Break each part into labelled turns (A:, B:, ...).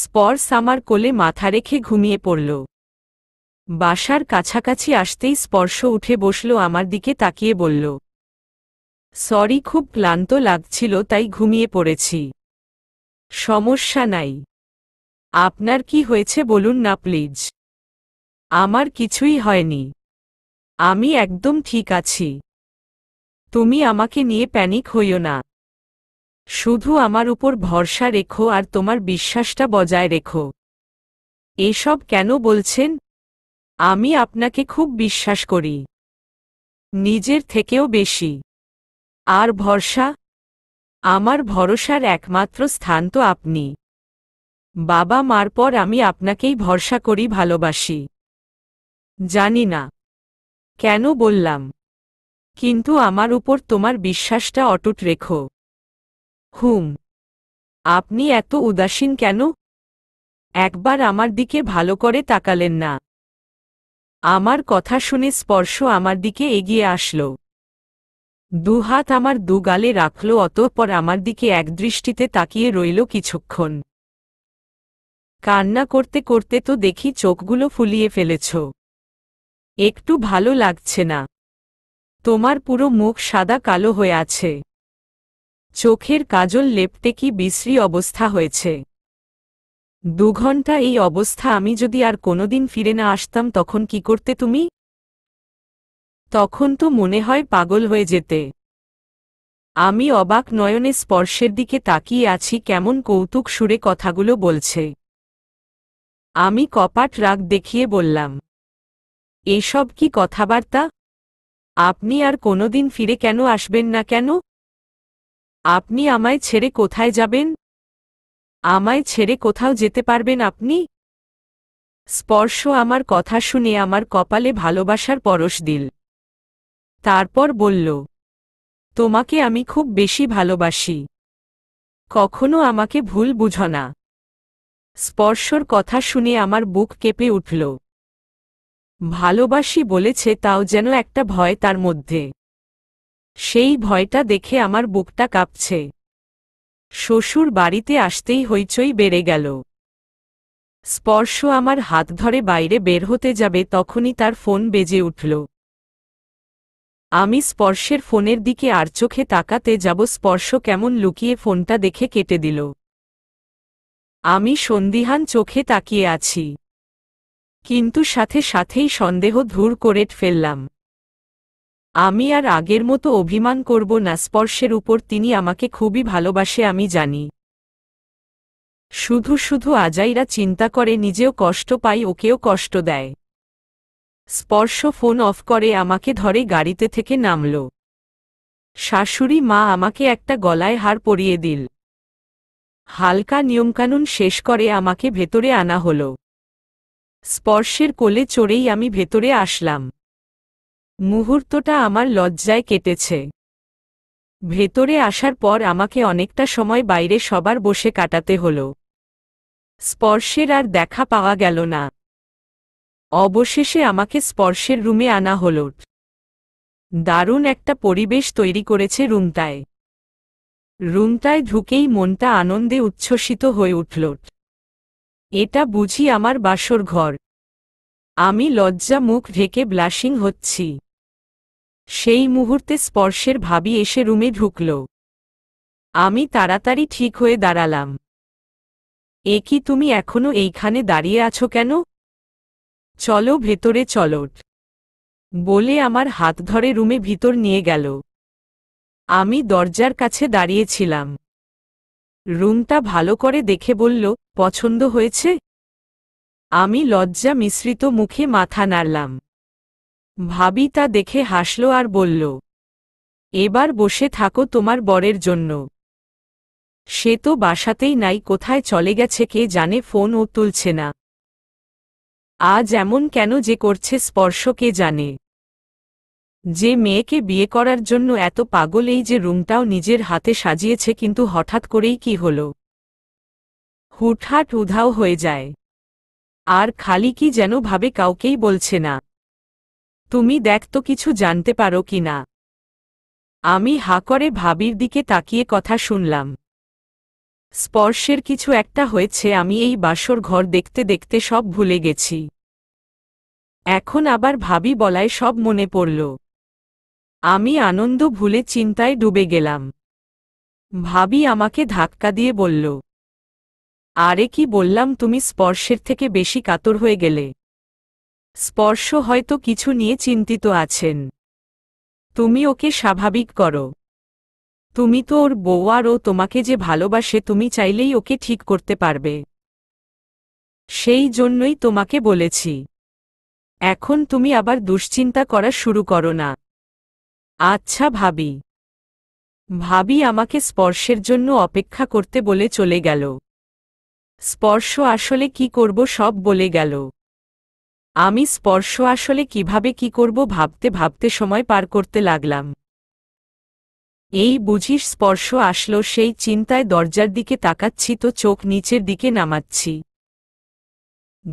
A: স্পর্শ আমার কোলে মাথা রেখে ঘুমিয়ে পড়ল বাসার কাছাকাছি আসতেই স্পর্শ উঠে বসল আমার দিকে তাকিয়ে বলল সরি খুব ক্লান্ত লাগছিল তাই ঘুমিয়ে পড়েছি সমস্যা নাই আপনার কি হয়েছে বলুন না প্লিজ আমার কিছুই হয়নি আমি একদম ঠিক আছি তুমি আমাকে নিয়ে প্যানিক হইও না শুধু আমার উপর ভরসা রেখো আর তোমার বিশ্বাসটা বজায় রেখো এসব কেন বলছেন আমি আপনাকে খুব বিশ্বাস করি নিজের থেকেও বেশি আর ভরসা আমার ভরসার একমাত্র স্থান তো আপনি বাবা মার পর আমি আপনাকেই ভরসা করি ভালোবাসি জানি না কেন বললাম কিন্তু আমার উপর তোমার বিশ্বাসটা অটুট রেখো হুম আপনি এত উদাসীন কেন একবার আমার দিকে ভালো করে তাকালেন না আমার কথা শুনে স্পর্শ আমার দিকে এগিয়ে আসল দুহাত আমার দুগালে রাখল অতঃপর আমার দিকে একদৃষ্টিতে তাকিয়ে রইল কিছুক্ষণ কান্না করতে করতে তো দেখি চোখগুলো ফুলিয়ে ফেলেছ একটু ভালো লাগছে না তোমার পুরো মুখ সাদা কালো হয়ে আছে চোখের কাজল লেপটে কি বিশ্রী অবস্থা হয়েছে দুঘণ্টা এই অবস্থা আমি যদি আর কোনোদিন ফিরে না আসতাম তখন কি করতে তুমি তখন তো মনে হয় পাগল হয়ে যেতে আমি অবাক নয়নে স্পর্শের দিকে তাকিয়ে আছি কেমন কৌতুক সুরে কথাগুলো বলছে আমি কপাট রাগ দেখিয়ে বললাম এসব কি কথাবার্তা আপনি আর কোনোদিন ফিরে কেন আসবেন না কেন আপনি আমায় ছেড়ে কোথায় যাবেন আমায় ছেড়ে কোথাও যেতে পারবেন আপনি স্পর্শ আমার কথা শুনে আমার কপালে ভালোবাসার পরশ দিল তারপর বলল তোমাকে আমি খুব বেশি ভালোবাসি কখনো আমাকে ভুল বুঝ না স্পর্শর কথা শুনে আমার বুক কেঁপে উঠল ভালোবাসি বলেছে তাও যেন একটা ভয় তার মধ্যে সেই ভয়টা দেখে আমার বুকটা কাঁপছে শ্বশুর বাড়িতে আসতেই হইচই বেড়ে গেল স্পর্শ আমার হাত ধরে বাইরে বের হতে যাবে তখনই তার ফোন বেজে উঠল আমি স্পর্শের ফোনের দিকে আর চোখে তাকাতে যাব স্পর্শ কেমন লুকিয়ে ফোনটা দেখে কেটে দিল আমি সন্দিহান চোখে তাকিয়ে আছি কিন্তু সাথে সাথেই সন্দেহ ধূর করে ফেললাম আমি আর আগের মতো অভিমান করব না স্পর্শের উপর তিনি আমাকে খুবই ভালোবাসে আমি জানি শুধু শুধু আজাইরা চিন্তা করে নিজেও কষ্ট পাই ওকেও কষ্ট দেয় স্পর্শ ফোন অফ করে আমাকে ধরে গাড়িতে থেকে নামল শাশুড়ি মা আমাকে একটা গলায় হার পরিয়ে দিল হালকা নিয়মকানুন শেষ করে আমাকে ভেতরে আনা হল স্পর্শের কোলে চড়েই আমি ভেতরে আসলাম মুহূর্তটা আমার লজ্জায় কেটেছে ভেতরে আসার পর আমাকে অনেকটা সময় বাইরে সবার বসে কাটাতে হল স্পর্শের আর দেখা পাওয়া গেল না অবশেষে আমাকে স্পর্শের রুমে আনা হল দারুণ একটা পরিবেশ তৈরি করেছে রুমটায় রুমটায় ঢুকেই মনটা আনন্দে উচ্ছ্বসিত হয়ে উঠল এটা বুঝি আমার বাসর ঘর আমি লজ্জা মুখ ঢেকে ব্লাশিং হচ্ছি সেই মুহূর্তে স্পর্শের ভাবি এসে রুমে ঢুকল আমি তাড়াতাড়ি ঠিক হয়ে দাঁড়ালাম এ কি তুমি এখনো এইখানে দাঁড়িয়ে আছো কেন চলো ভেতরে চলট বলে আমার হাত ধরে রুমে ভিতর নিয়ে গেল আমি দরজার কাছে দাঁড়িয়েছিলাম রুমটা ভালো করে দেখে বলল পছন্দ হয়েছে আমি লজ্জা মিশ্রিত মুখে মাথা নাড়লাম ভাবি তা দেখে হাসল আর বলল এবার বসে থাকো তোমার বরের জন্য সে তো বাসাতেই নাই কোথায় চলে গেছে কে জানে ফোনও তুলছে না আজ এমন কেন যে করছে স্পর্শ কে জানে যে মেয়েকে বিয়ে করার জন্য এত পাগল এই যে রুমটাও নিজের হাতে সাজিয়েছে কিন্তু হঠাৎ করেই কি হল হুটহাট উধাও হয়ে যায় আর খালি কি যেন ভাবে কাউকেই বলছে না তুমি দেখ তো কিছু জানতে পারো কি না আমি হা করে ভাবির দিকে তাকিয়ে কথা শুনলাম স্পর্শের কিছু একটা হয়েছে আমি এই বাসর ঘর দেখতে দেখতে সব ভুলে গেছি এখন আবার ভাবি বলায় সব মনে পড়ল আমি আনন্দ ভুলে চিন্তায় ডুবে গেলাম ভাবি আমাকে ধাক্কা দিয়ে বলল আরে কি বললাম তুমি স্পর্শের থেকে বেশি কাতর হয়ে গেলে স্পর্শ হয়তো কিছু নিয়ে চিন্তিত আছেন তুমি ওকে স্বাভাবিক করো তুমি তো ওর বউ আর ও তোমাকে যে ভালোবাসে তুমি চাইলেই ওকে ঠিক করতে পারবে সেই জন্যই তোমাকে বলেছি এখন তুমি আবার দুশ্চিন্তা করা শুরু করো না আচ্ছা ভাবি ভাবি আমাকে স্পর্শের জন্য অপেক্ষা করতে বলে চলে গেল স্পর্শ আসলে কি করব সব বলে গেল আমি স্পর্শ আসলে কিভাবে কি করব ভাবতে ভাবতে সময় পার করতে লাগলাম এই বুঝিস স্পর্শ আসলো সেই চিন্তায় দরজার দিকে তাকাচ্ছি তো চোখ নিচের দিকে নামাচ্ছি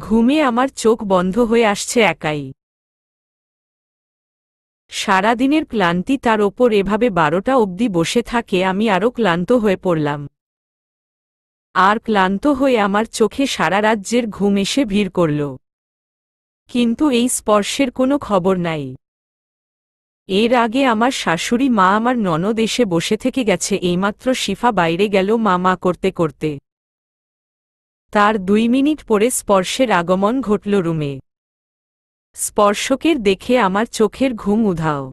A: ঘুমে আমার চোখ বন্ধ হয়ে আসছে একাই সারাদিনের ক্লান্তি তার ওপর এভাবে বারোটা অবধি বসে থাকে আমি আরও ক্লান্ত হয়ে পড়লাম আর ক্লান্ত হয়ে আমার চোখে সারা রাজ্যের ঘুম এসে ভিড় করল কিন্তু এই স্পর্শের কোনো খবর নাই এর আগে আমার শাশুড়ি মা আমার ননদ এসে বসে থেকে গেছে এইমাত্র শিফা বাইরে গেল মা মা করতে করতে তার দুই মিনিট পরে স্পর্শের আগমন ঘটল রুমে স্পর্শকের দেখে আমার চোখের ঘুম উধাও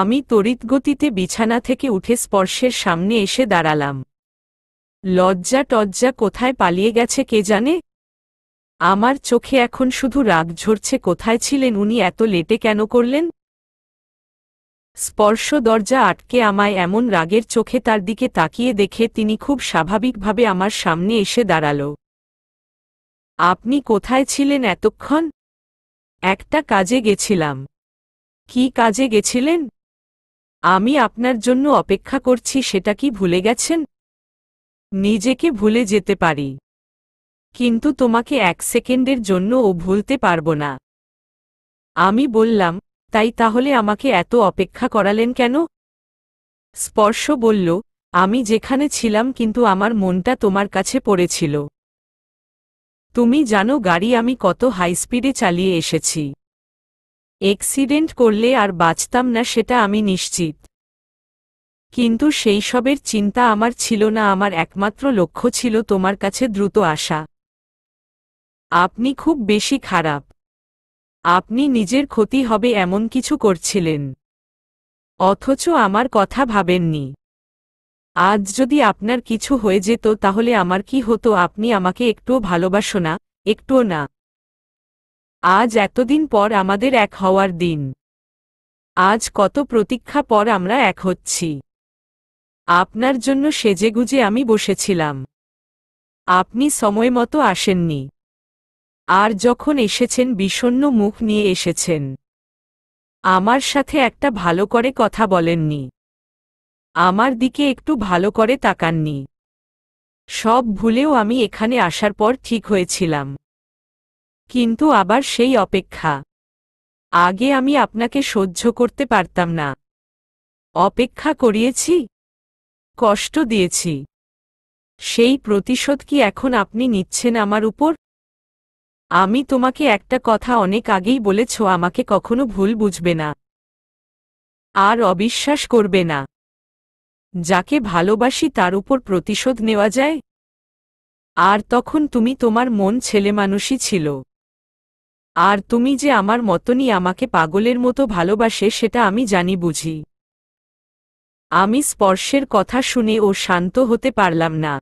A: আমি তড়িৎগতিতে বিছানা থেকে উঠে স্পর্শের সামনে এসে দাঁড়ালাম লজ্জা টজ্জা কোথায় পালিয়ে গেছে কে জানে আমার চোখে এখন শুধু রাগ ঝরছে কোথায় ছিলেন উনি এত লেটে কেন করলেন স্পর্শ দরজা আটকে আমায় এমন রাগের চোখে তার দিকে তাকিয়ে দেখে তিনি খুব স্বাভাবিকভাবে আমার সামনে এসে দাঁড়াল আপনি কোথায় ছিলেন এতক্ষণ একটা কাজে গেছিলাম কি কাজে গেছিলেন আমি আপনার জন্য অপেক্ষা করছি সেটা কি ভুলে গেছেন নিজেকে ভুলে যেতে পারি কিন্তু তোমাকে এক সেকেন্ডের জন্যও ভুলতে পারব না আমি বললাম তাই তাহলে আমাকে এত অপেক্ষা করালেন কেন স্পর্শ বলল আমি যেখানে ছিলাম কিন্তু আমার মনটা তোমার কাছে পড়েছিল তুমি জানো গাড়ি আমি কত হাই স্পিডে চালিয়ে এসেছি এক্সিডেন্ট করলে আর বাঁচতাম না সেটা আমি নিশ্চিত কিন্তু সেই সবের চিন্তা আমার ছিল না আমার একমাত্র লক্ষ্য ছিল তোমার কাছে দ্রুত আসা আপনি খুব বেশি খারাপ আপনি নিজের ক্ষতি হবে এমন কিছু করছিলেন অথচ আমার কথা ভাবেননি আজ যদি আপনার কিছু হয়ে যেত তাহলে আমার কি হতো আপনি আমাকে একটুও ভালোবাসো না একটুও না আজ এতদিন পর আমাদের এক হওয়ার দিন আজ কত প্রতীক্ষা পর আমরা এক হচ্ছি আপনার জন্য সেজেগুজে আমি বসেছিলাম আপনি সময় মতো আসেননি আর যখন এসেছেন বিষণ্ন মুখ নিয়ে এসেছেন আমার সাথে একটা ভালো করে কথা বলেননি আমার দিকে একটু ভালো করে তাকাননি সব ভুলেও আমি এখানে আসার পর ঠিক হয়েছিলাম কিন্তু আবার সেই অপেক্ষা আগে আমি আপনাকে সহ্য করতে পারতাম না অপেক্ষা করিয়েছি কষ্ট দিয়েছি সেই প্রতিশোধ কি এখন আপনি নিচ্ছেন আমার উপর আমি তোমাকে একটা কথা অনেক আগেই বলেছ আমাকে কখনো ভুল বুঝবে না আর অবিশ্বাস করবে না যাকে ভালোবাসি তার উপর প্রতিশোধ নেওয়া যায় আর তখন তুমি তোমার মন ছেলেমানুষই ছিল আর তুমি যে আমার মতনই আমাকে পাগলের মতো ভালোবাসে সেটা আমি জানি বুঝি আমি স্পর্শের কথা শুনে ও শান্ত হতে পারলাম না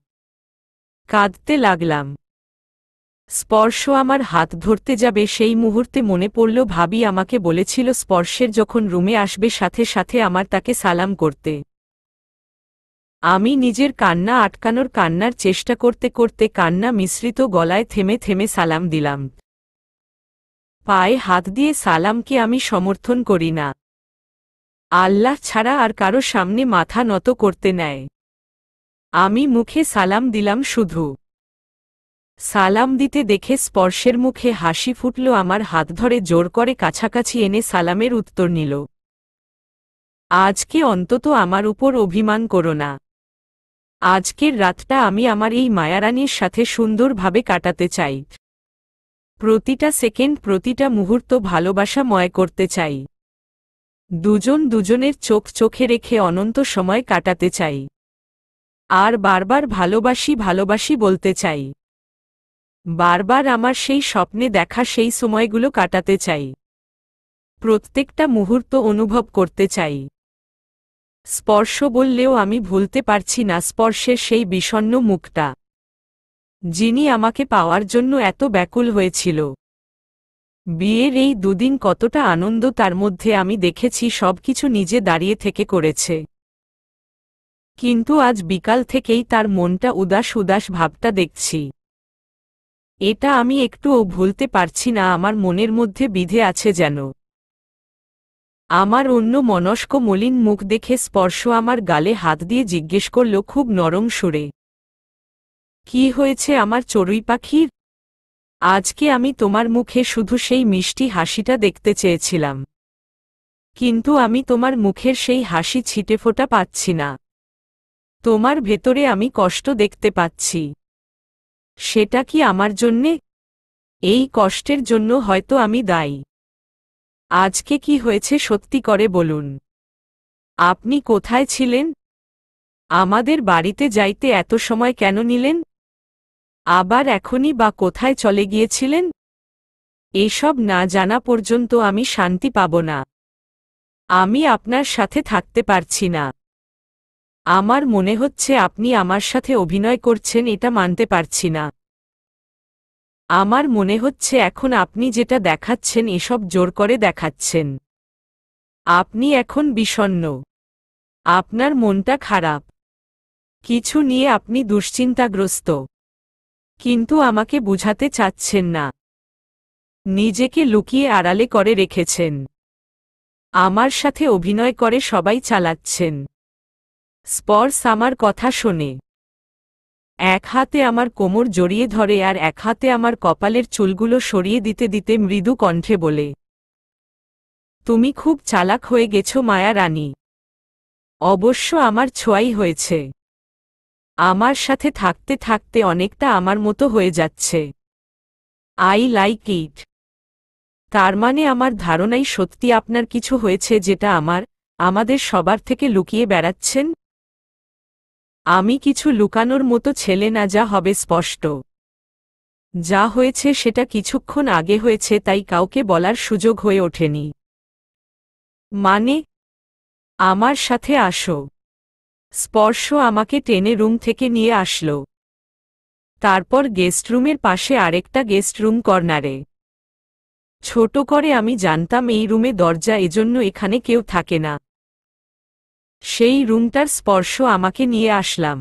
A: কাঁদতে লাগলাম স্পর্শ আমার হাত ধরতে যাবে সেই মুহূর্তে মনে পড়ল ভাবি আমাকে বলেছিল স্পর্শের যখন রুমে আসবে সাথে সাথে আমার তাকে সালাম করতে আমি নিজের কান্না আটকানোর কান্নার চেষ্টা করতে করতে কান্না মিশ্রিত গলায় থেমে থেমে সালাম দিলাম পায়ে হাত দিয়ে সালামকে আমি সমর্থন করি না আল্লাহ ছাড়া আর কারো সামনে মাথা নত করতে নেয় আমি মুখে সালাম দিলাম শুধু সালাম দিতে দেখে স্পর্শের মুখে হাসি ফুটল আমার হাত ধরে জোর করে কাছাকাছি এনে সালামের উত্তর নিল আজকে অন্তত আমার উপর অভিমান করো না আজকের রাতটা আমি আমার এই মায়ারানির সাথে সুন্দরভাবে কাটাতে চাই প্রতিটা সেকেন্ড প্রতিটা মুহূর্ত ভালোবাসা ময় করতে চাই দুজন দুজনের চোখ চোখে রেখে অনন্ত সময় কাটাতে চাই আর বারবার ভালোবাসি ভালোবাসি বলতে চাই বারবার আমার সেই স্বপ্নে দেখা সেই সময়গুলো কাটাতে চাই প্রত্যেকটা মুহূর্ত অনুভব করতে চাই স্পর্শ বললেও আমি ভুলতে পারছি না স্পর্শের সেই বিষণ্ন মুখটা যিনি আমাকে পাওয়ার জন্য এত ব্যাকুল হয়েছিল বিয়ের এই দুদিন কতটা আনন্দ তার মধ্যে আমি দেখেছি সব কিছু নিজে দাঁড়িয়ে থেকে করেছে কিন্তু আজ বিকাল থেকেই তার মনটা উদাস উদাস ভাবটা দেখছি এটা আমি একটুও ভুলতে পারছি না আমার মনের মধ্যে বিধে আছে যেন আমার অন্য মনস্ক মলিন মুখ দেখে স্পর্শ আমার গালে হাত দিয়ে জিজ্ঞেস করল খুব নরম সুরে কি হয়েছে আমার চড়ুই পাখির আজকে আমি তোমার মুখে শুধু সেই মিষ্টি হাসিটা দেখতে চেয়েছিলাম কিন্তু আমি তোমার মুখের সেই হাসি ছিটেফোঁটা পাচ্ছি না তোমার ভেতরে আমি কষ্ট দেখতে পাচ্ছি সেটা কি আমার জন্যে এই কষ্টের জন্য হয়তো আমি দায়ী আজকে কি হয়েছে সত্যি করে বলুন আপনি কোথায় ছিলেন আমাদের বাড়িতে যাইতে এত সময় কেন নিলেন আবার এখনই বা কোথায় চলে গিয়েছিলেন এসব না জানা পর্যন্ত আমি শান্তি পাব না আমি আপনার সাথে থাকতে পারছি না আমার মনে হচ্ছে আপনি আমার সাথে অভিনয় করছেন এটা মানতে পারছি না আমার মনে হচ্ছে এখন আপনি যেটা দেখাচ্ছেন এসব জোর করে দেখাচ্ছেন আপনি এখন বিষণ্ন আপনার মনটা খারাপ কিছু নিয়ে আপনি দুশ্চিন্তাগ্রস্ত কিন্তু আমাকে বুঝাতে চাচ্ছেন না নিজেকে লুকিয়ে আড়ালে করে রেখেছেন আমার সাথে অভিনয় করে সবাই চালাচ্ছেন স্পর্শ আমার কথা শোনে এক হাতে আমার কোমর জড়িয়ে ধরে আর এক হাতে আমার কপালের চুলগুলো সরিয়ে দিতে দিতে মৃদু কণ্ঠে বলে তুমি খুব চালাক হয়ে গেছো মায়া রানী অবশ্য আমার ছোঁয়াই হয়েছে আমার সাথে থাকতে থাকতে অনেকটা আমার মতো হয়ে যাচ্ছে আই লাইক ইট তার মানে আমার ধারণাই সত্যি আপনার কিছু হয়েছে যেটা আমার আমাদের সবার থেকে লুকিয়ে বেড়াচ্ছেন আমি কিছু লুকানোর মতো ছেলে না যা হবে স্পষ্ট যা হয়েছে সেটা কিছুক্ষণ আগে হয়েছে তাই কাউকে বলার সুযোগ হয়ে ওঠেনি মানে আমার সাথে আসো স্পর্শ আমাকে টেনে রুম থেকে নিয়ে আসল তারপর গেস্টরুমের পাশে আরেকটা গেস্টরুম কর্নারে ছোট করে আমি জানতাম এই রুমে দরজা এজন্য এখানে কেউ থাকে না সেই রুমটার স্পর্শ আমাকে নিয়ে আসলাম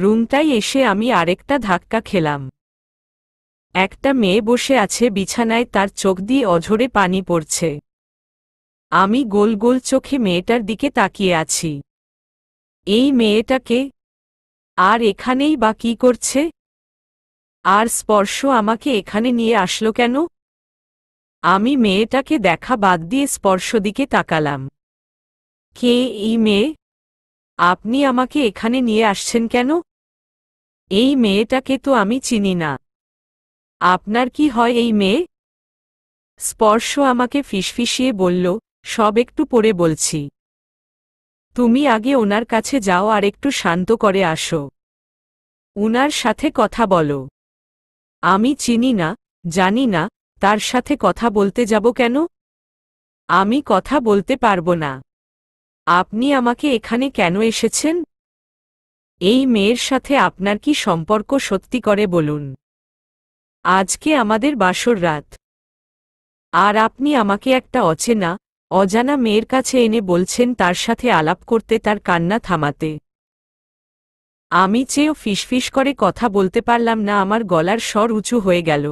A: রুমটাই এসে আমি আরেকটা ধাক্কা খেলাম একটা মেয়ে বসে আছে বিছানায় তার চোখ দিয়ে অঝরে পানি পড়ছে আমি গোল গোল চোখে মেয়েটার দিকে তাকিয়ে আছি এই মেয়েটাকে আর এখানেই বা কি করছে আর স্পর্শ আমাকে এখানে নিয়ে আসলো কেন আমি মেয়েটাকে দেখা বাদ দিয়ে স্পর্শ দিকে তাকালাম কে এই মেয়ে আপনি আমাকে এখানে নিয়ে আসছেন কেন এই মেয়েটাকে তো আমি চিনি না আপনার কি হয় এই মেয়ে স্পর্শ আমাকে ফিসফিসিয়ে বলল সব একটু পরে বলছি তুমি আগে ওনার কাছে যাও আর একটু শান্ত করে আসো উনার সাথে কথা বলো আমি চিনি না জানি না তার সাথে কথা বলতে যাব কেন আমি কথা বলতে পারবো না আপনি আমাকে এখানে কেন এসেছেন এই মেয়ের সাথে আপনার কি সম্পর্ক সত্যি করে বলুন আজকে আমাদের বাসর রাত আর আপনি আমাকে একটা অচেনা অজানা মেয়ের কাছে এনে বলছেন তার সাথে আলাপ করতে তার কান্না থামাতে আমি চেয়েও ফিসফিস করে কথা বলতে পারলাম না আমার গলার স্বর উঁচু হয়ে গেল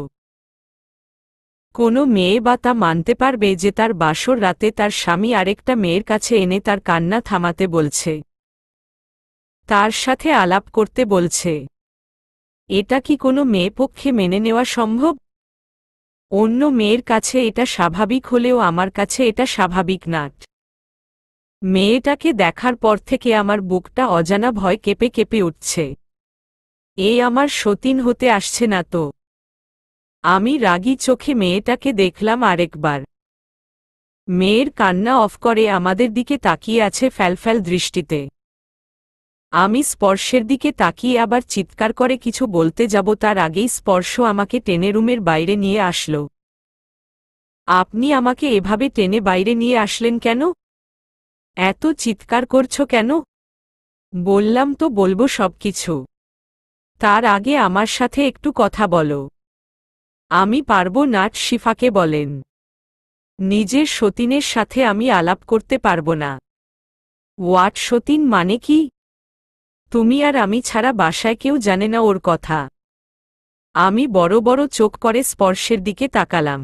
A: কোনো মেয়ে বা তা মানতে পারবে যে তার বাসর রাতে তার স্বামী আরেকটা মেয়ের কাছে এনে তার কান্না থামাতে বলছে তার সাথে আলাপ করতে বলছে এটা কি কোনো মেয়ে পক্ষে মেনে নেওয়া সম্ভব অন্য মেয়ের কাছে এটা স্বাভাবিক হলেও আমার কাছে এটা স্বাভাবিক নাট মেয়েটাকে দেখার পর থেকে আমার বুকটা অজানা ভয় কেঁপে কেঁপে উঠছে এ আমার সতীন হতে আসছে না তো আমি রাগি চোখে মেয়েটাকে দেখলাম আরেকবার মেয়ের কান্না অফ করে আমাদের দিকে তাকিয়ে আছে ফ্যালফ্যাল দৃষ্টিতে আমি স্পর্শের দিকে তাকিয়ে আবার চিৎকার করে কিছু বলতে যাব তার আগেই স্পর্শ আমাকে টেনে রুমের বাইরে নিয়ে আসলো আপনি আমাকে এভাবে টেনে বাইরে নিয়ে আসলেন কেন এত চিৎকার করছো কেন বললাম তো বলবো সব কিছু তার আগে আমার সাথে একটু কথা বলো আমি পারব নাট শিফাকে বলেন নিজের সতীনের সাথে আমি আলাপ করতে পারব না ওয়াট সতীন মানে কি তুমি আর আমি ছাড়া বাসায় কেউ জানে না ওর কথা আমি বড় বড় চোখ করে স্পর্শের দিকে তাকালাম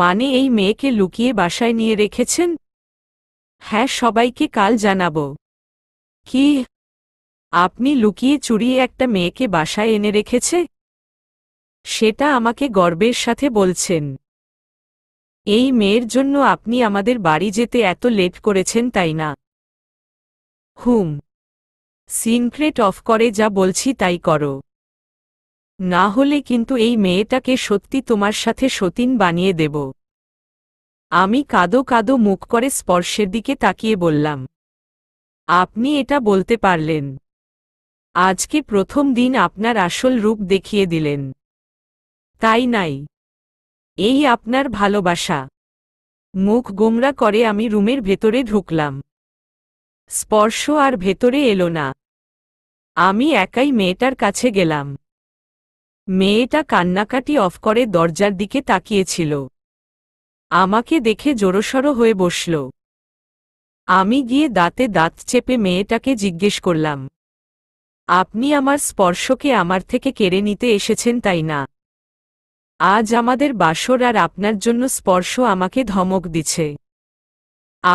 A: মানে এই মেয়েকে লুকিয়ে বাসায় নিয়ে রেখেছেন হ্যাঁ সবাইকে কাল জানাব কি আপনি লুকিয়ে চুরিয়ে একটা মেয়েকে বাসায় এনে রেখেছে সেটা আমাকে গর্বের সাথে বলছেন এই মেয়ের জন্য আপনি আমাদের বাড়ি যেতে এত লেট করেছেন তাই না হুম সিনক্রেট অফ করে যা বলছি তাই করো না হলে কিন্তু এই মেয়েটাকে সত্যি তোমার সাথে সতীন বানিয়ে দেব আমি কাদো কাদো মুখ করে স্পর্শের দিকে তাকিয়ে বললাম আপনি এটা বলতে পারলেন আজকে প্রথম দিন আপনার আসল রূপ দেখিয়ে দিলেন তাই নাই এই আপনার ভালোবাসা মুখ গোমরা করে আমি রুমের ভেতরে ঢুকলাম স্পর্শ আর ভেতরে এলো না আমি একাই মেয়েটার কাছে গেলাম মেয়েটা কান্নাকাটি অফ করে দরজার দিকে তাকিয়েছিল আমাকে দেখে জোরসর হয়ে বসল আমি গিয়ে দাঁতে দাঁত চেপে মেয়েটাকে জিজ্ঞেস করলাম আপনি আমার স্পর্শকে আমার থেকে কেড়ে নিতে এসেছেন তাই না আজ আমাদের বাসর আর আপনার জন্য স্পর্শ আমাকে ধমক দিছে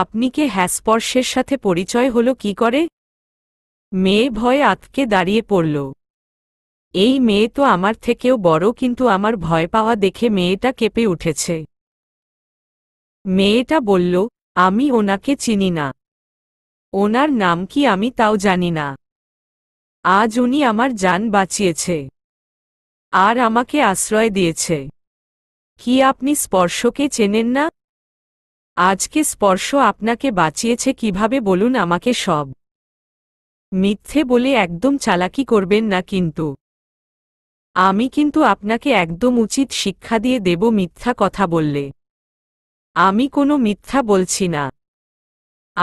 A: আপনি কে হ্যাস্পর্শের সাথে পরিচয় হলো কি করে মেয়ে ভয়ে আতকে দাঁড়িয়ে পড়ল এই মেয়ে তো আমার থেকেও বড় কিন্তু আমার ভয় পাওয়া দেখে মেয়েটা কেঁপে উঠেছে মেয়েটা বলল আমি ওনাকে চিনি না ওনার নাম কি আমি তাও জানি না আজ উনি আমার যান বাঁচিয়েছে আর আমাকে আশ্রয় দিয়েছে কি আপনি স্পর্শকে চেনেন না আজকে স্পর্শ আপনাকে বাঁচিয়েছে কিভাবে বলুন আমাকে সব মিথ্যে বলে একদম চালাকি করবেন না কিন্তু আমি কিন্তু আপনাকে একদম উচিত শিক্ষা দিয়ে দেব মিথ্যা কথা বললে আমি কোনো মিথ্যা বলছি না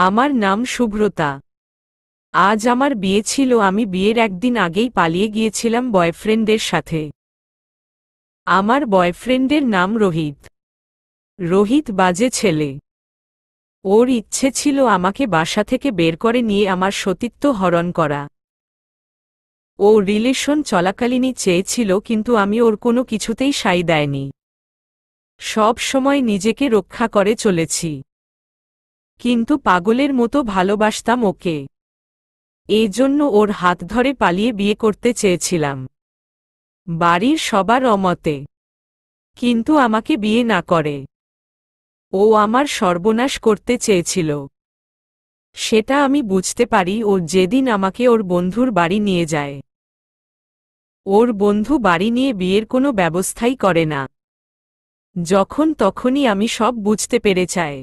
A: আমার নাম শুভ্রতা আজ আমার বিয়ে ছিল আমি বিয়ের একদিন আগেই পালিয়ে গিয়েছিলাম বয়ফ্রেন্ডের সাথে আমার বয়ফ্রেন্ডের নাম রোহিত রোহিত বাজে ছেলে ওর ইচ্ছে ছিল আমাকে বাসা থেকে বের করে নিয়ে আমার সতীত্ব হরণ করা ও রিলেশন চলাকালীনই চেয়েছিল কিন্তু আমি ওর কোনো কিছুতেই সাই দেয়নি সব সময় নিজেকে রক্ষা করে চলেছি কিন্তু পাগলের মতো ভালোবাসতাম ওকে এজন্য ওর হাত ধরে পালিয়ে বিয়ে করতে চেয়েছিলাম বাড়ির সবার অমতে কিন্তু আমাকে বিয়ে না করে ও আমার সর্বনাশ করতে চেয়েছিল সেটা আমি বুঝতে পারি ও যেদিন আমাকে ওর বন্ধুর বাড়ি নিয়ে যায় ওর বন্ধু বাড়ি নিয়ে বিয়ের কোনো ব্যবস্থাই করে না যখন তখনই আমি সব বুঝতে পেরে চাই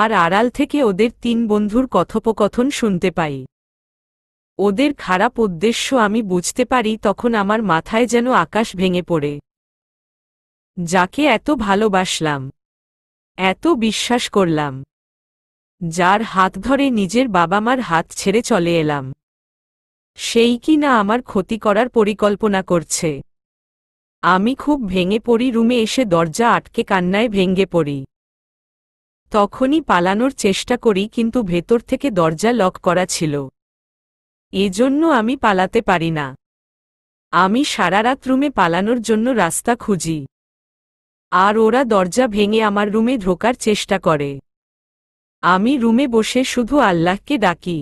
A: আর আড়াল থেকে ওদের তিন বন্ধুর কথোপকথন শুনতে পাই ওদের খারাপ উদ্দেশ্য আমি বুঝতে পারি তখন আমার মাথায় যেন আকাশ ভেঙে পড়ে যাকে এত ভালোবাসলাম এত বিশ্বাস করলাম যার হাত ধরে নিজের বাবা মার হাত ছেড়ে চলে এলাম সেই কি না আমার ক্ষতি করার পরিকল্পনা করছে আমি খুব ভেঙে পড়ি রুমে এসে দরজা আটকে কান্নায় ভেঙে পড়ি তখনই পালানোর চেষ্টা করি কিন্তু ভেতর থেকে দরজা লক করা ছিল এজন্য আমি পালাতে পারি না আমি সারা রাত রুমে পালানোর জন্য রাস্তা খুঁজি আর ওরা দরজা ভেঙে আমার রুমে ঢোকার চেষ্টা করে আমি রুমে বসে শুধু আল্লাহকে ডাকি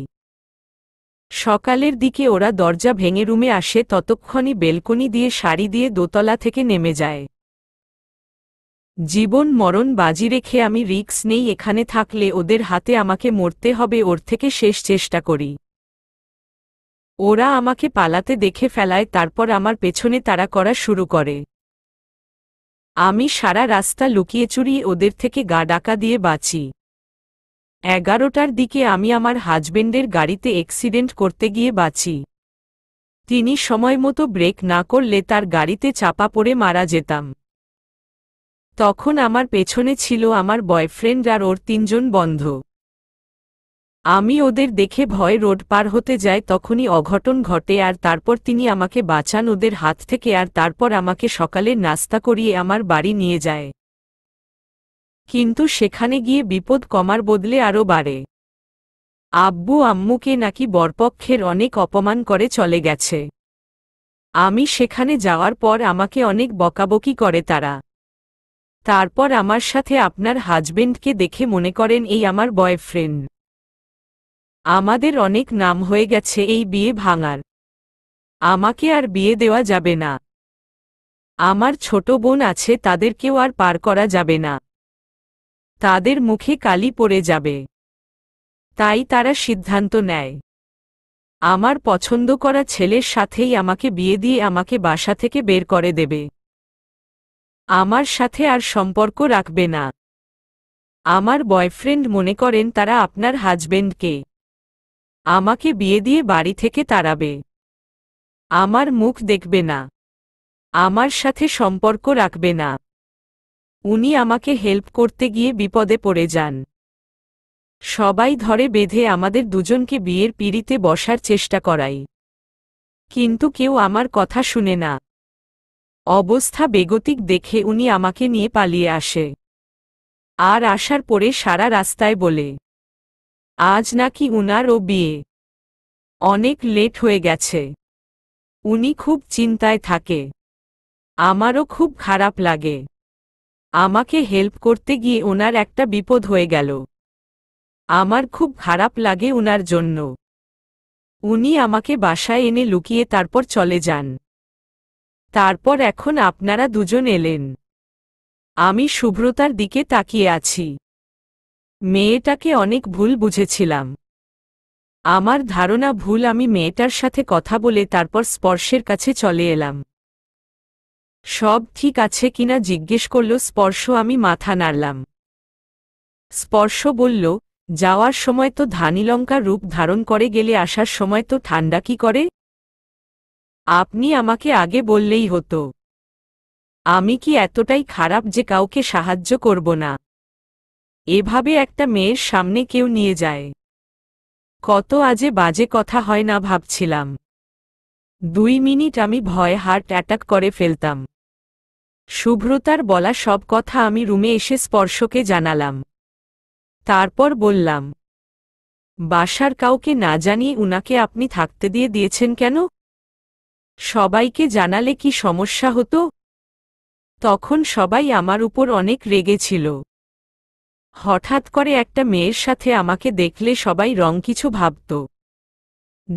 A: সকালের দিকে ওরা দরজা ভেঙে রুমে আসে ততক্ষণই বেলকনি দিয়ে শাড়ি দিয়ে দোতলা থেকে নেমে যায় জীবন মরণ বাজি রেখে আমি রিক্স নেই এখানে থাকলে ওদের হাতে আমাকে মরতে হবে ওর থেকে শেষ চেষ্টা করি ওরা আমাকে পালাতে দেখে ফেলায় তারপর আমার পেছনে তারা করা শুরু করে আমি সারা রাস্তা লুকিয়ে চুরিয়ে ওদের থেকে গা ডাকা দিয়ে বাঁচি এগারোটার দিকে আমি আমার হাজবেন্ডের গাড়িতে অ্যাক্সিডেন্ট করতে গিয়ে বাঁচি তিনি সময় মতো ব্রেক না করলে তার গাড়িতে চাপা পড়ে মারা যেতাম তখন আমার পেছনে ছিল আমার বয়ফ্রেন্ড আর ওর তিনজন বন্ধু আমি ওদের দেখে ভয় রোড পার হতে যায় তখনই অঘটন ঘটে আর তারপর তিনি আমাকে বাঁচান ওদের হাত থেকে আর তারপর আমাকে সকালে নাস্তা করিয়ে আমার বাড়ি নিয়ে যায় কিন্তু সেখানে গিয়ে বিপদ কমার বদলে আরও বাড়ে আব্বু আম্মুকে নাকি বরপক্ষের অনেক অপমান করে চলে গেছে আমি সেখানে যাওয়ার পর আমাকে অনেক বকাবকি করে তারা তারপর আমার সাথে আপনার হাজবেন্ডকে দেখে মনে করেন এই আমার বয়ফ্রেন্ড আমাদের অনেক নাম হয়ে গেছে এই বিয়ে ভাঙার আমাকে আর বিয়ে দেওয়া যাবে না আমার ছোট বোন আছে তাদেরকেও আর পার করা যাবে না তাদের মুখে কালি পড়ে যাবে তাই তারা সিদ্ধান্ত নেয় আমার পছন্দ করা ছেলের সাথেই আমাকে বিয়ে দিয়ে আমাকে বাসা থেকে বের করে দেবে আমার সাথে আর সম্পর্ক রাখবে না আমার বয়ফ্রেন্ড মনে করেন তারা আপনার হাজবেন্ডকে আমাকে বিয়ে দিয়ে বাড়ি থেকে তাড়াবে আমার মুখ দেখবে না আমার সাথে সম্পর্ক রাখবে না উনি আমাকে হেল্প করতে গিয়ে বিপদে পড়ে যান সবাই ধরে বেঁধে আমাদের দুজনকে বিয়ের পিড়িতে বসার চেষ্টা করাই কিন্তু কেউ আমার কথা শুনে না অবস্থা বেগতিক দেখে উনি আমাকে নিয়ে পালিয়ে আসে আর আসার পরে সারা রাস্তায় বলে আজ নাকি উনারও বিয়ে অনেক লেট হয়ে গেছে উনি খুব চিন্তায় থাকে আমারও খুব খারাপ লাগে আমাকে হেল্প করতে গিয়ে ওনার একটা বিপদ হয়ে গেল আমার খুব খারাপ লাগে উনার জন্য উনি আমাকে বাসায় এনে লুকিয়ে তারপর চলে যান তারপর এখন আপনারা দুজন এলেন আমি শুভ্রতার দিকে তাকিয়ে আছি মেয়েটাকে অনেক ভুল বুঝেছিলাম আমার ধারণা ভুল আমি মেয়েটার সাথে কথা বলে তারপর স্পর্শের কাছে চলে এলাম সব ঠিক আছে কিনা জিজ্ঞেস করল স্পর্শ আমি মাথা নাড়লাম স্পর্শ বলল যাওয়ার সময় তো ধানিলঙ্কা রূপ ধারণ করে গেলে আসার সময় তো ঠান্ডা কি করে আপনি আমাকে আগে বললেই হতো আমি কি এতটাই খারাপ যে কাউকে সাহায্য করব না এভাবে একটা মেয়ের সামনে কেউ নিয়ে যায় কত আজে বাজে কথা হয় না ভাবছিলাম দুই মিনিট আমি ভয় হার্ট অ্যাটাক করে ফেলতাম শুভ্রতার বলা সব কথা আমি রুমে এসে স্পর্শকে জানালাম তারপর বললাম বাসার কাউকে না জানিয়ে উনাকে আপনি থাকতে দিয়ে দিয়েছেন কেন সবাইকে জানালে কি সমস্যা হতো তখন সবাই আমার উপর অনেক রেগেছিল হঠাৎ করে একটা মেয়ের সাথে আমাকে দেখলে সবাই রং কিছু ভাবত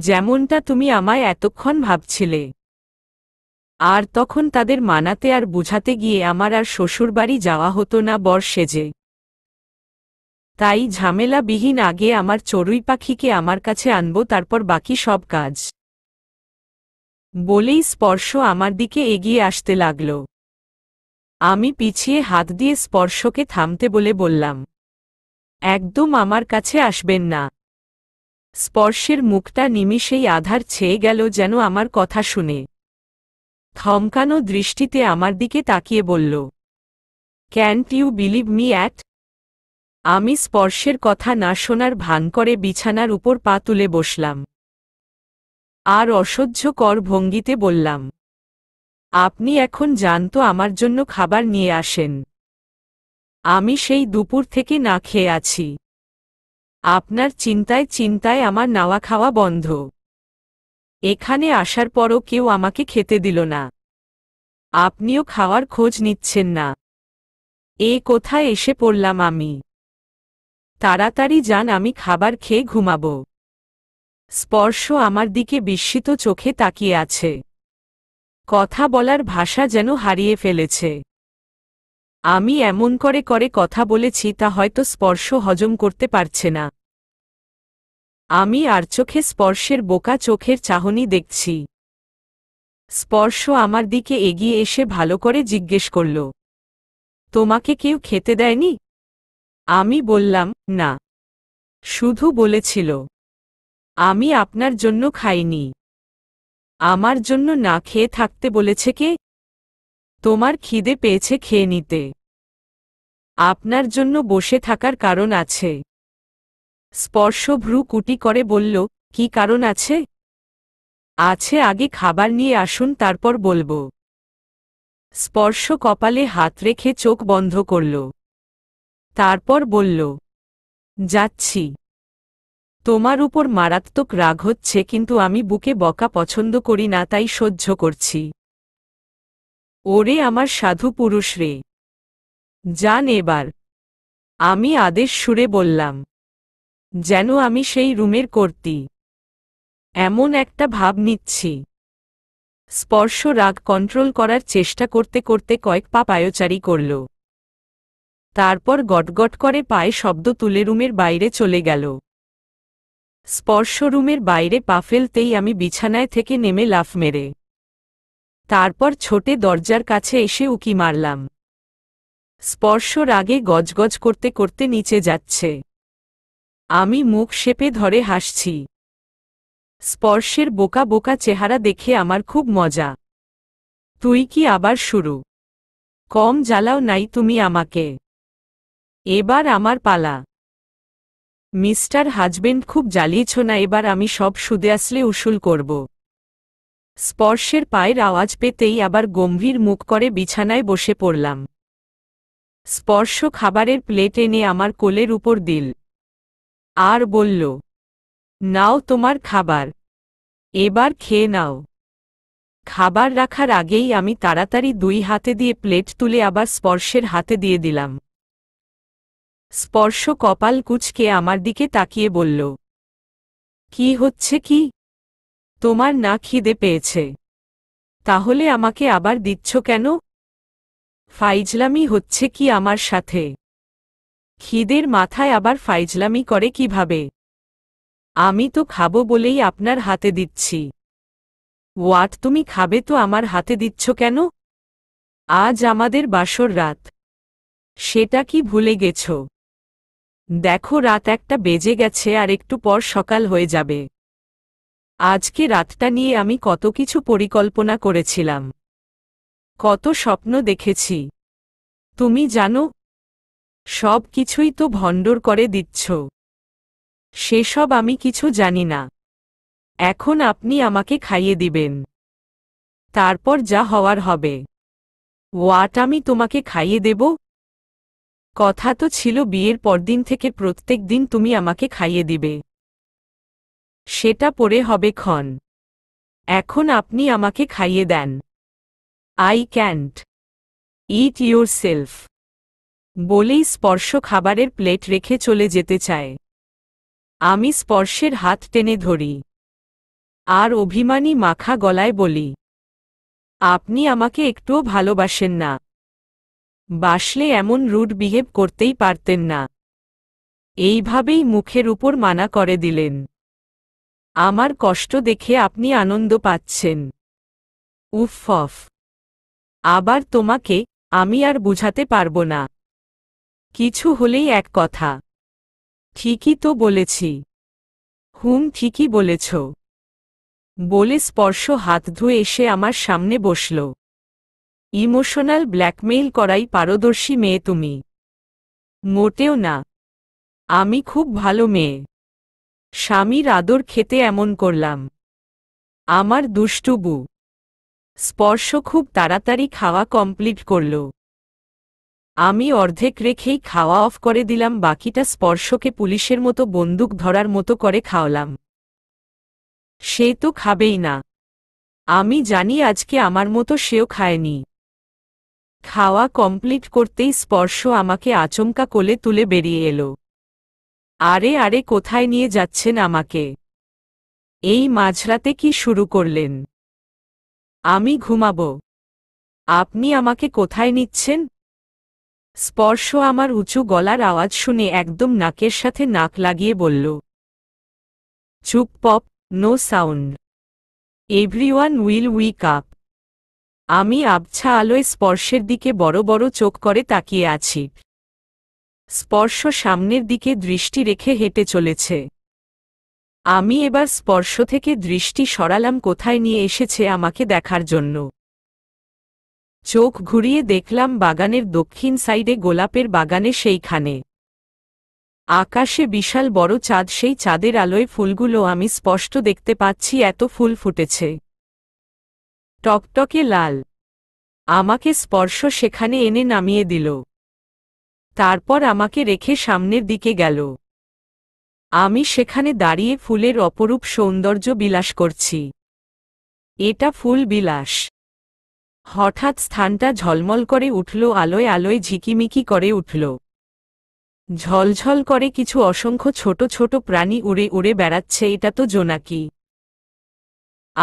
A: যেমনটা তুমি আমায় এতক্ষণ ভাবছিলে আর তখন তাদের মানাতে আর বুঝাতে গিয়ে আমার আর শ্বশুরবাড়ি যাওয়া হতো না বর সেজে তাই ঝামেলাবিহীন আগে আমার চড়ুই পাখিকে আমার কাছে আনব তারপর বাকি সব কাজ বলেই স্পর্শ আমার দিকে এগিয়ে আসতে লাগল আমি পিছিয়ে হাত দিয়ে স্পর্শকে থামতে বলে বললাম একদম আমার কাছে আসবেন না স্পর্শের মুখটা নিমিষেই আধার ছেয়ে গেল যেন আমার কথা শুনে থমকানো দৃষ্টিতে আমার দিকে তাকিয়ে বলল can't you believe me at আমি স্পর্শের কথা না শোনার ভান করে বিছানার উপর পা তুলে বসলাম আর অসহ্যকর ভঙ্গিতে বললাম আপনি এখন জানতো আমার জন্য খাবার নিয়ে আসেন আমি সেই দুপুর থেকে না খেয়ে আছি আপনার চিন্তায় চিন্তায় আমার নাওয়া খাওয়া বন্ধ এখানে আসার পরও কেউ আমাকে খেতে দিল না আপনিও খাওয়ার খোঁজ নিচ্ছেন না এ কোথায় এসে পড়লাম আমি তাড়াতাড়ি যান আমি খাবার খেয়ে ঘুমাব স্পর্শ আমার দিকে বিস্মিত চোখে তাকিয়ে আছে কথা বলার ভাষা যেন হারিয়ে ফেলেছে আমি এমন করে করে কথা বলেছি তা হয়তো স্পর্শ হজম করতে পারছে না আমি আর চোখে স্পর্শের বোকা চোখের চাহনি দেখছি স্পর্শ আমার দিকে এগিয়ে এসে ভালো করে জিজ্ঞেস করল তোমাকে কেউ খেতে দেয়নি আমি বললাম না শুধু বলেছিল আমি আপনার জন্য খাইনি আমার জন্য না খেয়ে থাকতে বলেছে কে তোমার খিদে পেয়েছে খেয়ে নিতে আপনার জন্য বসে থাকার কারণ আছে স্পর্শ ভ্রু কুটি করে বলল কি কারণ আছে আছে আগে খাবার নিয়ে আসুন তারপর বলবো। স্পর্শ কপালে হাত রেখে চোখ বন্ধ করল তারপর বলল যাচ্ছি তোমার উপর মারাত্মক রাগ হচ্ছে কিন্তু আমি বুকে বকা পছন্দ করি না তাই সহ্য করছি ওরে আমার সাধু পুরুষ রে যান এবার আমি আদেশ সুরে বললাম যেন আমি সেই রুমের কর্তি এমন একটা ভাব নিচ্ছি স্পর্শ রাগ কন্ট্রোল করার চেষ্টা করতে করতে কয়েক পা পায়োচারি করল তারপর গটগট করে পায়ে শব্দ তুলে রুমের বাইরে চলে গেল স্পর্শরুমের বাইরে পা ফেলতেই আমি বিছানায় থেকে নেমে লাফ মেরে তারপর ছোটে দরজার কাছে এসে উকি মারলাম স্পর্শ রাগে গজগজ করতে করতে নিচে যাচ্ছে আমি মুখ শেপে ধরে হাসছি স্পর্শের বোকা বোকা চেহারা দেখে আমার খুব মজা তুই কি আবার শুরু কম জ্বালাও নাই তুমি আমাকে এবার আমার পালা মিস্টার হাজবেন্ড খুব জ্বালিয়েছ না এবার আমি সব সুদে আসলে উসুল করব স্পর্শের পায়ের আওয়াজ পেতেই আবার গম্ভীর মুখ করে বিছানায় বসে পড়লাম স্পর্শ খাবারের প্লেট এনে আমার কোলের উপর দিল আর বলল নাও তোমার খাবার এবার খেয়ে নাও খাবার রাখার আগেই আমি তাড়াতাড়ি দুই হাতে দিয়ে প্লেট তুলে আবার স্পর্শের হাতে দিয়ে দিলাম স্পর্শ কপাল কুচকে আমার দিকে তাকিয়ে বলল কি হচ্ছে কি তোমার না খিদে পেয়েছে তাহলে আমাকে আবার দিচ্ছ কেন ফাইজলামি হচ্ছে কি আমার সাথে খিদের মাথায় আবার ফাইজলামি করে কিভাবে আমি তো খাবো বলেই আপনার হাতে দিচ্ছি ওয়াট তুমি খাবে তো আমার হাতে দিচ্ছ কেন আজ আমাদের বাসর রাত সেটা কি ভুলে গেছো দেখো রাত একটা বেজে গেছে আর একটু পর সকাল হয়ে যাবে আজকে রাতটা নিয়ে আমি কত কিছু পরিকল্পনা করেছিলাম কত স্বপ্ন দেখেছি তুমি জানো সব কিছুই তো ভণ্ডর করে দিচ্ছ সেসব আমি কিছু জানি না এখন আপনি আমাকে খাইয়ে দিবেন তারপর যা হওয়ার হবে ওয়াট আমি তোমাকে খাইয়ে দেব কথা তো ছিল বিয়ের পরদিন থেকে প্রত্যেক দিন তুমি আমাকে খাইয়ে দিবে সেটা পরে হবে ক্ষণ এখন আপনি আমাকে খাইয়ে দেন I can't eat yourself বলেই স্পর্শ খাবারের প্লেট রেখে চলে যেতে চায় আমি স্পর্শের হাত টেনে ধরি আর অভিমানী মাখা গলায় বলি আপনি আমাকে একটুও ভালোবাসেন না বাসলে এমন রুড বিহেভ করতেই পারতেন না এইভাবেই মুখের উপর মানা করে দিলেন আমার কষ্ট দেখে আপনি আনন্দ পাচ্ছেন উফ অফ আবার তোমাকে আমি আর বুঝাতে পারব না কিছু হলেই এক কথা ঠিকই তো বলেছি হুম ঠিকই বলেছ বলে স্পর্শ হাত ধুয়ে এসে আমার সামনে বসল ইমোশনাল ব্ল্যাকমেইল করাই পারদর্শী মেয়ে তুমি মোটেও না আমি খুব ভালো মেয়ে স্বামীর আদর খেতে এমন করলাম আমার দুষ্টুবু স্পর্শ খুব তাড়াতাড়ি খাওয়া কমপ্লিট করল আমি অর্ধেক রেখেই খাওয়া অফ করে দিলাম বাকিটা স্পর্শকে পুলিশের মতো বন্দুক ধরার মতো করে খাওয়ালাম সে তো খাবেই না আমি জানি আজকে আমার মতো সেও খায়নি খাওয়া কমপ্লিট করতেই স্পর্শ আমাকে আচমকা কোলে তুলে বেরিয়ে এলো আরে আরে কোথায় নিয়ে যাচ্ছেন আমাকে এই মাঝরাতে কি শুরু করলেন আমি ঘুমাব আপনি আমাকে কোথায় নিচ্ছেন স্পর্শ আমার উঁচু গলার আওয়াজ শুনে একদম নাকের সাথে নাক লাগিয়ে বলল চুপ পপ no sound everyone will wake up আমি আবছা আলোয় স্পর্শের দিকে বড় বড় চোখ করে তাকিয়ে আছি স্পর্শ সামনের দিকে দৃষ্টি রেখে হেঁটে চলেছে আমি এবার স্পর্শ থেকে দৃষ্টি সরালাম কোথায় নিয়ে এসেছে আমাকে দেখার জন্য চোখ ঘুরিয়ে দেখলাম বাগানের দক্ষিণ সাইডে গোলাপের বাগানে সেইখানে আকাশে বিশাল বড় চাঁদ সেই চাঁদের আলোয় ফুলগুলো আমি স্পষ্ট দেখতে পাচ্ছি এত ফুল ফুটেছে টকটকে লাল আমাকে স্পর্শ সেখানে এনে নামিয়ে দিল তারপর আমাকে রেখে সামনের দিকে গেল আমি সেখানে দাঁড়িয়ে ফুলের অপরূপ সৌন্দর্য বিলাস করছি এটা ফুল বিলাস হঠাৎ স্থানটা ঝলমল করে উঠল আলোয় আলোয় ঝিকিমিকি করে উঠল ঝলঝল করে কিছু অসংখ্য ছোট ছোট প্রাণী উড়ে উড়ে বেড়াচ্ছে এটা তো জোনাকি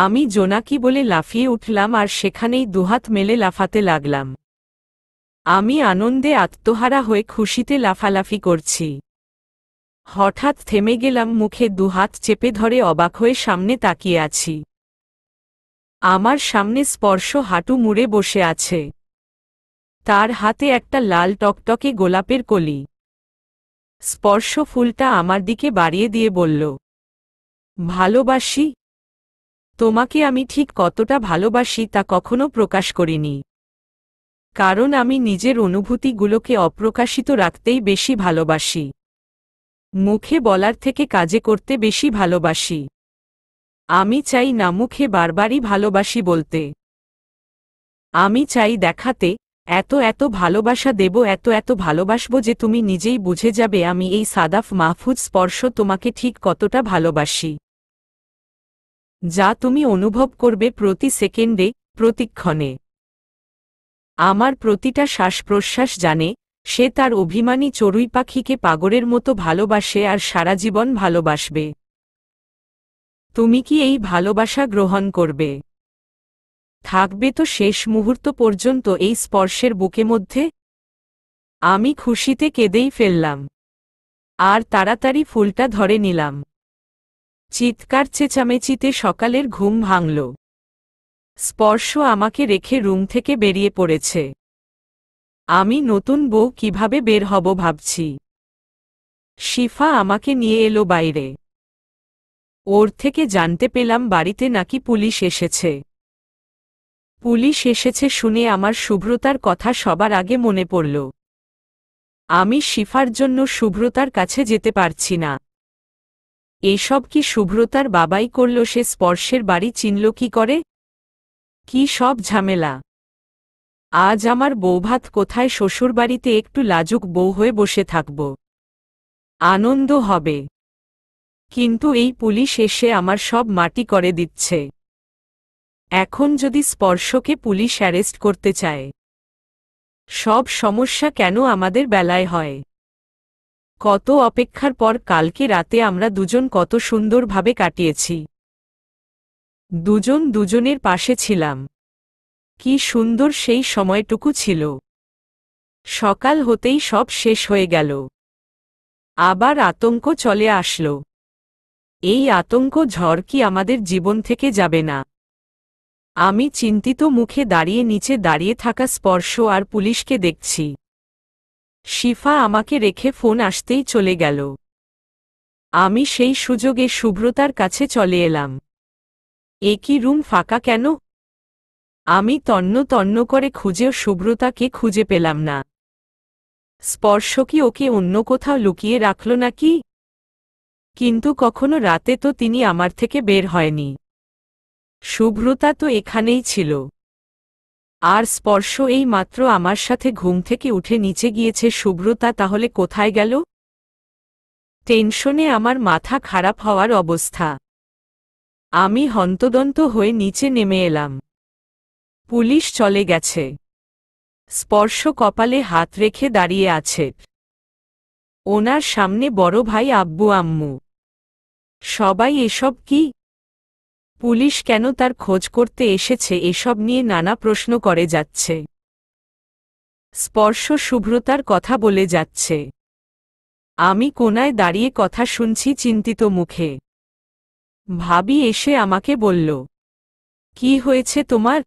A: আমি জোনাকি বলে লাফিয়ে উঠলাম আর সেখানেই দুহাত মেলে লাফাতে লাগলাম আমি আনন্দে আত্মহারা হয়ে খুশিতে লাফালাফি করছি হঠাৎ থেমে গেলাম মুখে দুহাত চেপে ধরে অবাক হয়ে সামনে তাকিয়ে আছি আমার সামনে স্পর্শ হাঁটু মুড়ে বসে আছে তার হাতে একটা লাল টকটকে গোলাপের কলি স্পর্শ ফুলটা আমার দিকে বাড়িয়ে দিয়ে বলল ভালোবাসি তোমাকে আমি ঠিক কতটা ভালোবাসি তা কখনো প্রকাশ করিনি কারণ আমি নিজের অনুভূতিগুলোকে অপ্রকাশিত রাখতেই বেশি ভালোবাসি মুখে বলার থেকে কাজে করতে বেশি ভালোবাসি আমি চাই না মুখে বারবারই ভালোবাসি বলতে আমি চাই দেখাতে এত এত ভালোবাসা দেব এত এত ভালোবাসব যে তুমি নিজেই বুঝে যাবে আমি এই সাদাফ মাহফুজ স্পর্শ তোমাকে ঠিক কতটা ভালোবাসি যা তুমি অনুভব করবে প্রতি সেকেন্ডে প্রতিক্ষণে আমার প্রতিটা শ্বাসপ্রশ্বাস জানে সে তার অভিমানী চড়ুই পাখিকে পাগরের মতো ভালোবাসে আর সারা জীবন ভালোবাসবে তুমি কি এই ভালোবাসা গ্রহণ করবে থাকবে তো শেষ মুহূর্ত পর্যন্ত এই স্পর্শের বুকে মধ্যে আমি খুশিতে কেঁদেই ফেললাম আর তাড়াতাড়ি ফুলটা ধরে নিলাম চিৎকার চেঁচামেচিতে সকালের ঘুম ভাঙল স্পর্শ আমাকে রেখে রুম থেকে বেরিয়ে পড়েছে আমি নতুন বউ কিভাবে বের হব ভাবছি শিফা আমাকে নিয়ে এলো বাইরে ওর থেকে জানতে পেলাম বাড়িতে নাকি পুলিশ এসেছে পুলিশ এসেছে শুনে আমার শুভ্রতার কথা সবার আগে মনে পড়ল আমি শিফার জন্য শুভ্রতার কাছে যেতে পারছি না এসব কি শুভ্রতার বাবাই করল সে স্পর্শের বাড়ি চিনল কি করে কি সব ঝামেলা আজ আমার বৌভাত কোথায় শ্বশুরবাড়িতে একটু লাজুক বউ হয়ে বসে থাকব আনন্দ হবে কিন্তু এই পুলিশ এসে আমার সব মাটি করে দিচ্ছে এখন যদি স্পর্শকে পুলিশ অ্যারেস্ট করতে চায় সব সমস্যা কেন আমাদের বেলায় হয় কত অপেক্ষার পর কালকে রাতে আমরা দুজন কত সুন্দরভাবে কাটিয়েছি দুজন দুজনের পাশে ছিলাম কি সুন্দর সেই সময়টুকু ছিল সকাল হতেই সব শেষ হয়ে গেল আবার আতঙ্ক চলে আসল এই আতঙ্ক ঝড় কি আমাদের জীবন থেকে যাবে না আমি চিন্তিত মুখে দাঁড়িয়ে নিচে দাঁড়িয়ে থাকা স্পর্শ আর পুলিশকে দেখছি শিফা আমাকে রেখে ফোন আসতেই চলে গেল আমি সেই সুযোগে শুভ্রতার কাছে চলে এলাম একই রুম ফাঁকা কেন আমি তন্ন তন্ন করে খুঁজেও শুভ্রতাকে খুঁজে পেলাম না স্পর্শ কি ওকে অন্য কোথাও লুকিয়ে রাখল নাকি কিন্তু কখনো রাতে তো তিনি আমার থেকে বের হয়নি শুভ্রতা তো এখানেই ছিল আর স্পর্শ এই মাত্র আমার সাথে ঘুম থেকে উঠে নিচে গিয়েছে শুভ্রতা তাহলে কোথায় গেল টেনশনে আমার মাথা খারাপ হওয়ার অবস্থা আমি হন্তদন্ত হয়ে নিচে নেমে এলাম পুলিশ চলে গেছে স্পর্শ কপালে হাত রেখে দাঁড়িয়ে আছে ওনার সামনে বড় ভাই আব্বু আম্মু সবাই এসব কি পুলিশ কেন তার খোঁজ করতে এসেছে এসব নিয়ে নানা প্রশ্ন করে যাচ্ছে স্পর্শ শুভ্রতার কথা বলে যাচ্ছে আমি কোনায় দাঁড়িয়ে কথা শুনছি চিন্তিত মুখে ভাবি এসে আমাকে বলল কি হয়েছে তোমার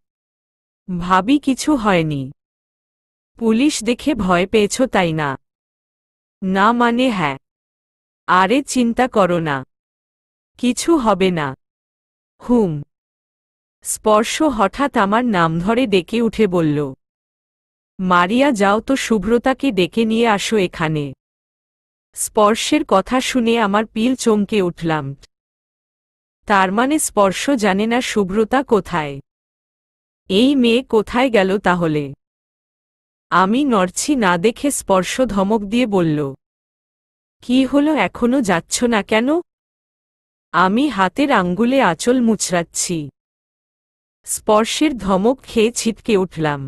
A: ভাবি কিছু হয়নি পুলিশ দেখে ভয় পেয়েছ তাই না না মানে হ্যাঁ আরে চিন্তা করো না কিছু হবে না হুম স্পর্শ হঠাৎ আমার নাম ধরে ডেকে উঠে বলল মারিয়া যাও তো শুভ্রতাকে ডেকে নিয়ে আসো এখানে স্পর্শের কথা শুনে আমার পিল চমকে উঠলাম তার মানে স্পর্শ জানে না শুভ্রতা কোথায় এই মেয়ে কোথায় গেল তাহলে আমি নড়ছি না দেখে স্পর্শ ধমক দিয়ে বলল কি হলো এখনো যাচ্ছ না কেন আমি হাতের আঙ্গুলে আঁচল মুছড়াচ্ছি স্পর্শের ধমক খেয়ে ছিটকে উঠলাম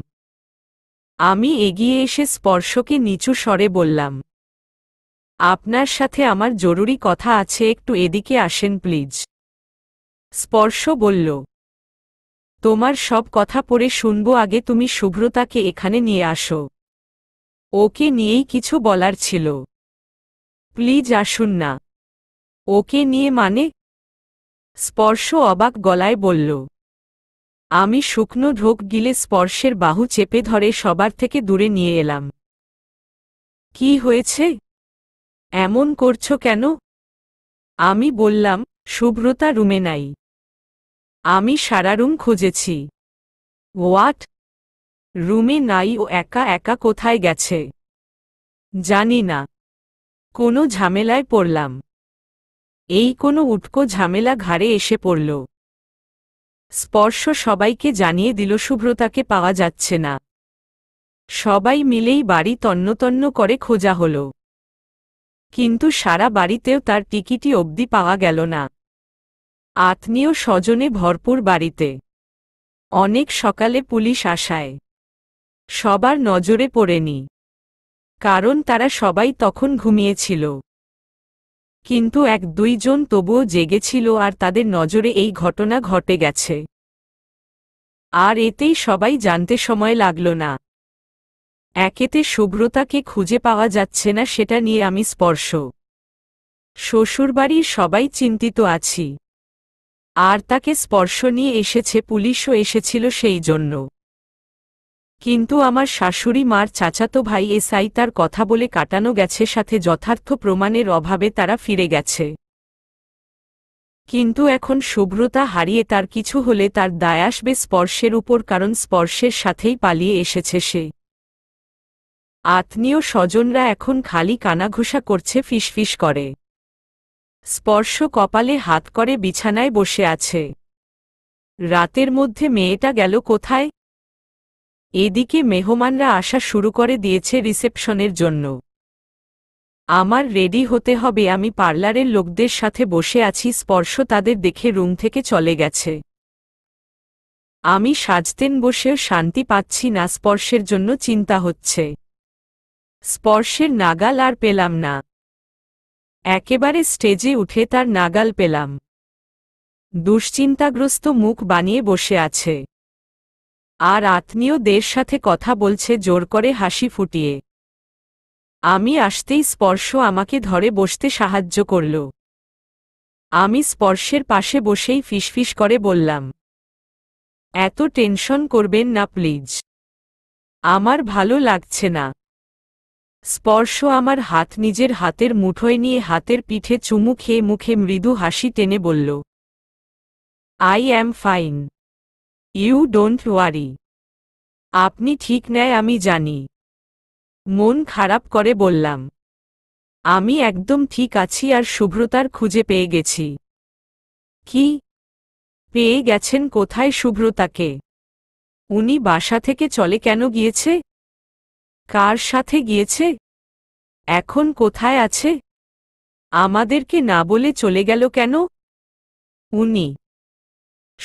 A: আমি এগিয়ে এসে স্পর্শকে নিচু স্বরে বললাম আপনার সাথে আমার জরুরি কথা আছে একটু এদিকে আসেন প্লিজ স্পর্শ বলল তোমার সব কথা পরে শুনব আগে তুমি শুভ্রতাকে এখানে নিয়ে আসো ওকে নিয়েই কিছু বলার ছিল প্লিজ আসুন না ওকে নিয়ে মানে স্পর্শ অবাক গলায় বলল আমি শুকনো ঢোক গিলে স্পর্শের বাহু চেপে ধরে সবার থেকে দূরে নিয়ে এলাম কি হয়েছে এমন করছ কেন আমি বললাম শুভ্রতা রুমে নাই আমি সারা রুম খুঁজেছি ওয়াট রুমে নাই ও একা একা কোথায় গেছে জানি না কোনো ঝামেলায় পড়লাম এই কোনো উটকো ঝামেলা ঘাড়ে এসে পড়ল স্পর্শ সবাইকে জানিয়ে দিল শুভ্রতাকে পাওয়া যাচ্ছে না সবাই মিলেই বাড়ি তন্নতন্ন করে খোঁজা হল কিন্তু সারা বাড়িতেও তার টিকিটি অবধি পাওয়া গেল না আত্মীয় স্বজনে ভরপুর বাড়িতে অনেক সকালে পুলিশ আসায় সবার নজরে পড়েনি কারণ তারা সবাই তখন ঘুমিয়েছিল কিন্তু এক দুইজন তবুও জেগেছিল আর তাদের নজরে এই ঘটনা ঘটে গেছে আর এতেই সবাই জানতে সময় লাগল না একেতে শুভ্রতাকে খুঁজে পাওয়া যাচ্ছে না সেটা নিয়ে আমি স্পর্শ শ্বশুরবাড়ির সবাই চিন্তিত আছি আর তাকে স্পর্শ নিয়ে এসেছে পুলিশও এসেছিল সেই জন্য কিন্তু আমার শাশুড়ি মার চাচাতো ভাই এসআই তার কথা বলে কাটানো গেছে সাথে যথার্থ প্রমাণের অভাবে তারা ফিরে গেছে কিন্তু এখন শুভ্রতা হারিয়ে তার কিছু হলে তার দায় আসবে স্পর্শের উপর কারণ স্পর্শের সাথেই পালিয়ে এসেছে সে আত্মীয় স্বজনরা এখন খালি কানাঘোষা করছে ফিসফিস করে স্পর্শ কপালে হাত করে বিছানায় বসে আছে রাতের মধ্যে মেয়েটা গেল কোথায় এদিকে মেহমানরা আসা শুরু করে দিয়েছে রিসেপশনের জন্য আমার রেডি হতে হবে আমি পার্লারের লোকদের সাথে বসে আছি স্পর্শ তাদের দেখে রুম থেকে চলে গেছে আমি সাজতেন বসেও শান্তি পাচ্ছি না স্পর্শের জন্য চিন্তা হচ্ছে স্পর্শের নাগাল আর পেলাম না একেবারে স্টেজে উঠে তার নাগাল পেলাম দুশ্চিন্তাগ্রস্ত মুখ বানিয়ে বসে আছে আর আত্মীয়দের সাথে কথা বলছে জোর করে হাসি ফুটিয়ে আমি আসতেই স্পর্শ আমাকে ধরে বসতে সাহায্য করল আমি স্পর্শের পাশে বসেই ফিসফিস করে বললাম এত টেনশন করবেন না প্লিজ আমার ভালো লাগছে না স্পর্শ আমার হাত নিজের হাতের মুঠোয় নিয়ে হাতের পিঠে চুমু খেয়ে মুখে মৃদু হাসি টেনে বলল I am fine you don't worry আপনি ঠিক নেয় আমি জানি মন খারাপ করে বললাম আমি একদম ঠিক আছি আর শুভ্রতার খুঁজে পেয়ে গেছি কি পেয়ে গেছেন কোথায় শুভ্রতাকে উনি বাসা থেকে চলে কেন গিয়েছে কার সাথে গিয়েছে এখন কোথায় আছে আমাদেরকে না বলে চলে গেল কেন উনি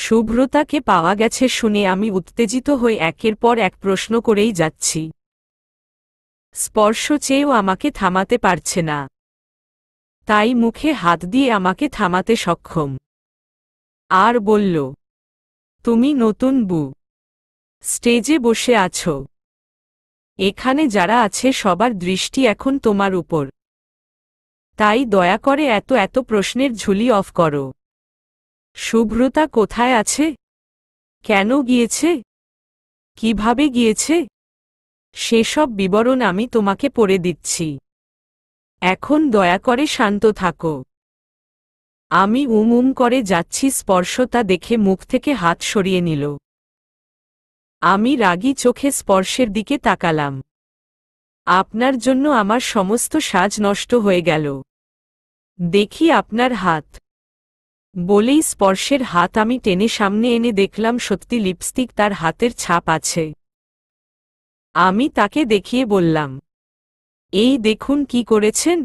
A: শুভ্রতাকে পাওয়া গেছে শুনে আমি উত্তেজিত হয়ে একের পর এক প্রশ্ন করেই যাচ্ছি স্পর্শ চেয়েও আমাকে থামাতে পারছে না তাই মুখে হাত দিয়ে আমাকে থামাতে সক্ষম আর বলল তুমি নতুন বু স্টেজে বসে আছ এখানে যারা আছে সবার দৃষ্টি এখন তোমার উপর তাই দয়া করে এত এত প্রশ্নের ঝুলি অফ করো শুভ্রতা কোথায় আছে কেন গিয়েছে কিভাবে গিয়েছে সেসব বিবরণ আমি তোমাকে পড়ে দিচ্ছি এখন দয়া করে শান্ত থাকো আমি উম উম করে যাচ্ছি স্পর্শতা দেখে মুখ থেকে হাত সরিয়ে নিল আমি রাগি চোখে স্পর্শের দিকে তাকালাম আপনার জন্য আমার সমস্ত সাজ নষ্ট হয়ে গেল দেখি আপনার হাত বলেই স্পর্শের হাত আমি টেনে সামনে এনে দেখলাম সত্যি লিপস্টিক তার হাতের ছাপ আছে আমি তাকে দেখিয়ে বললাম এই দেখুন কি করেছেন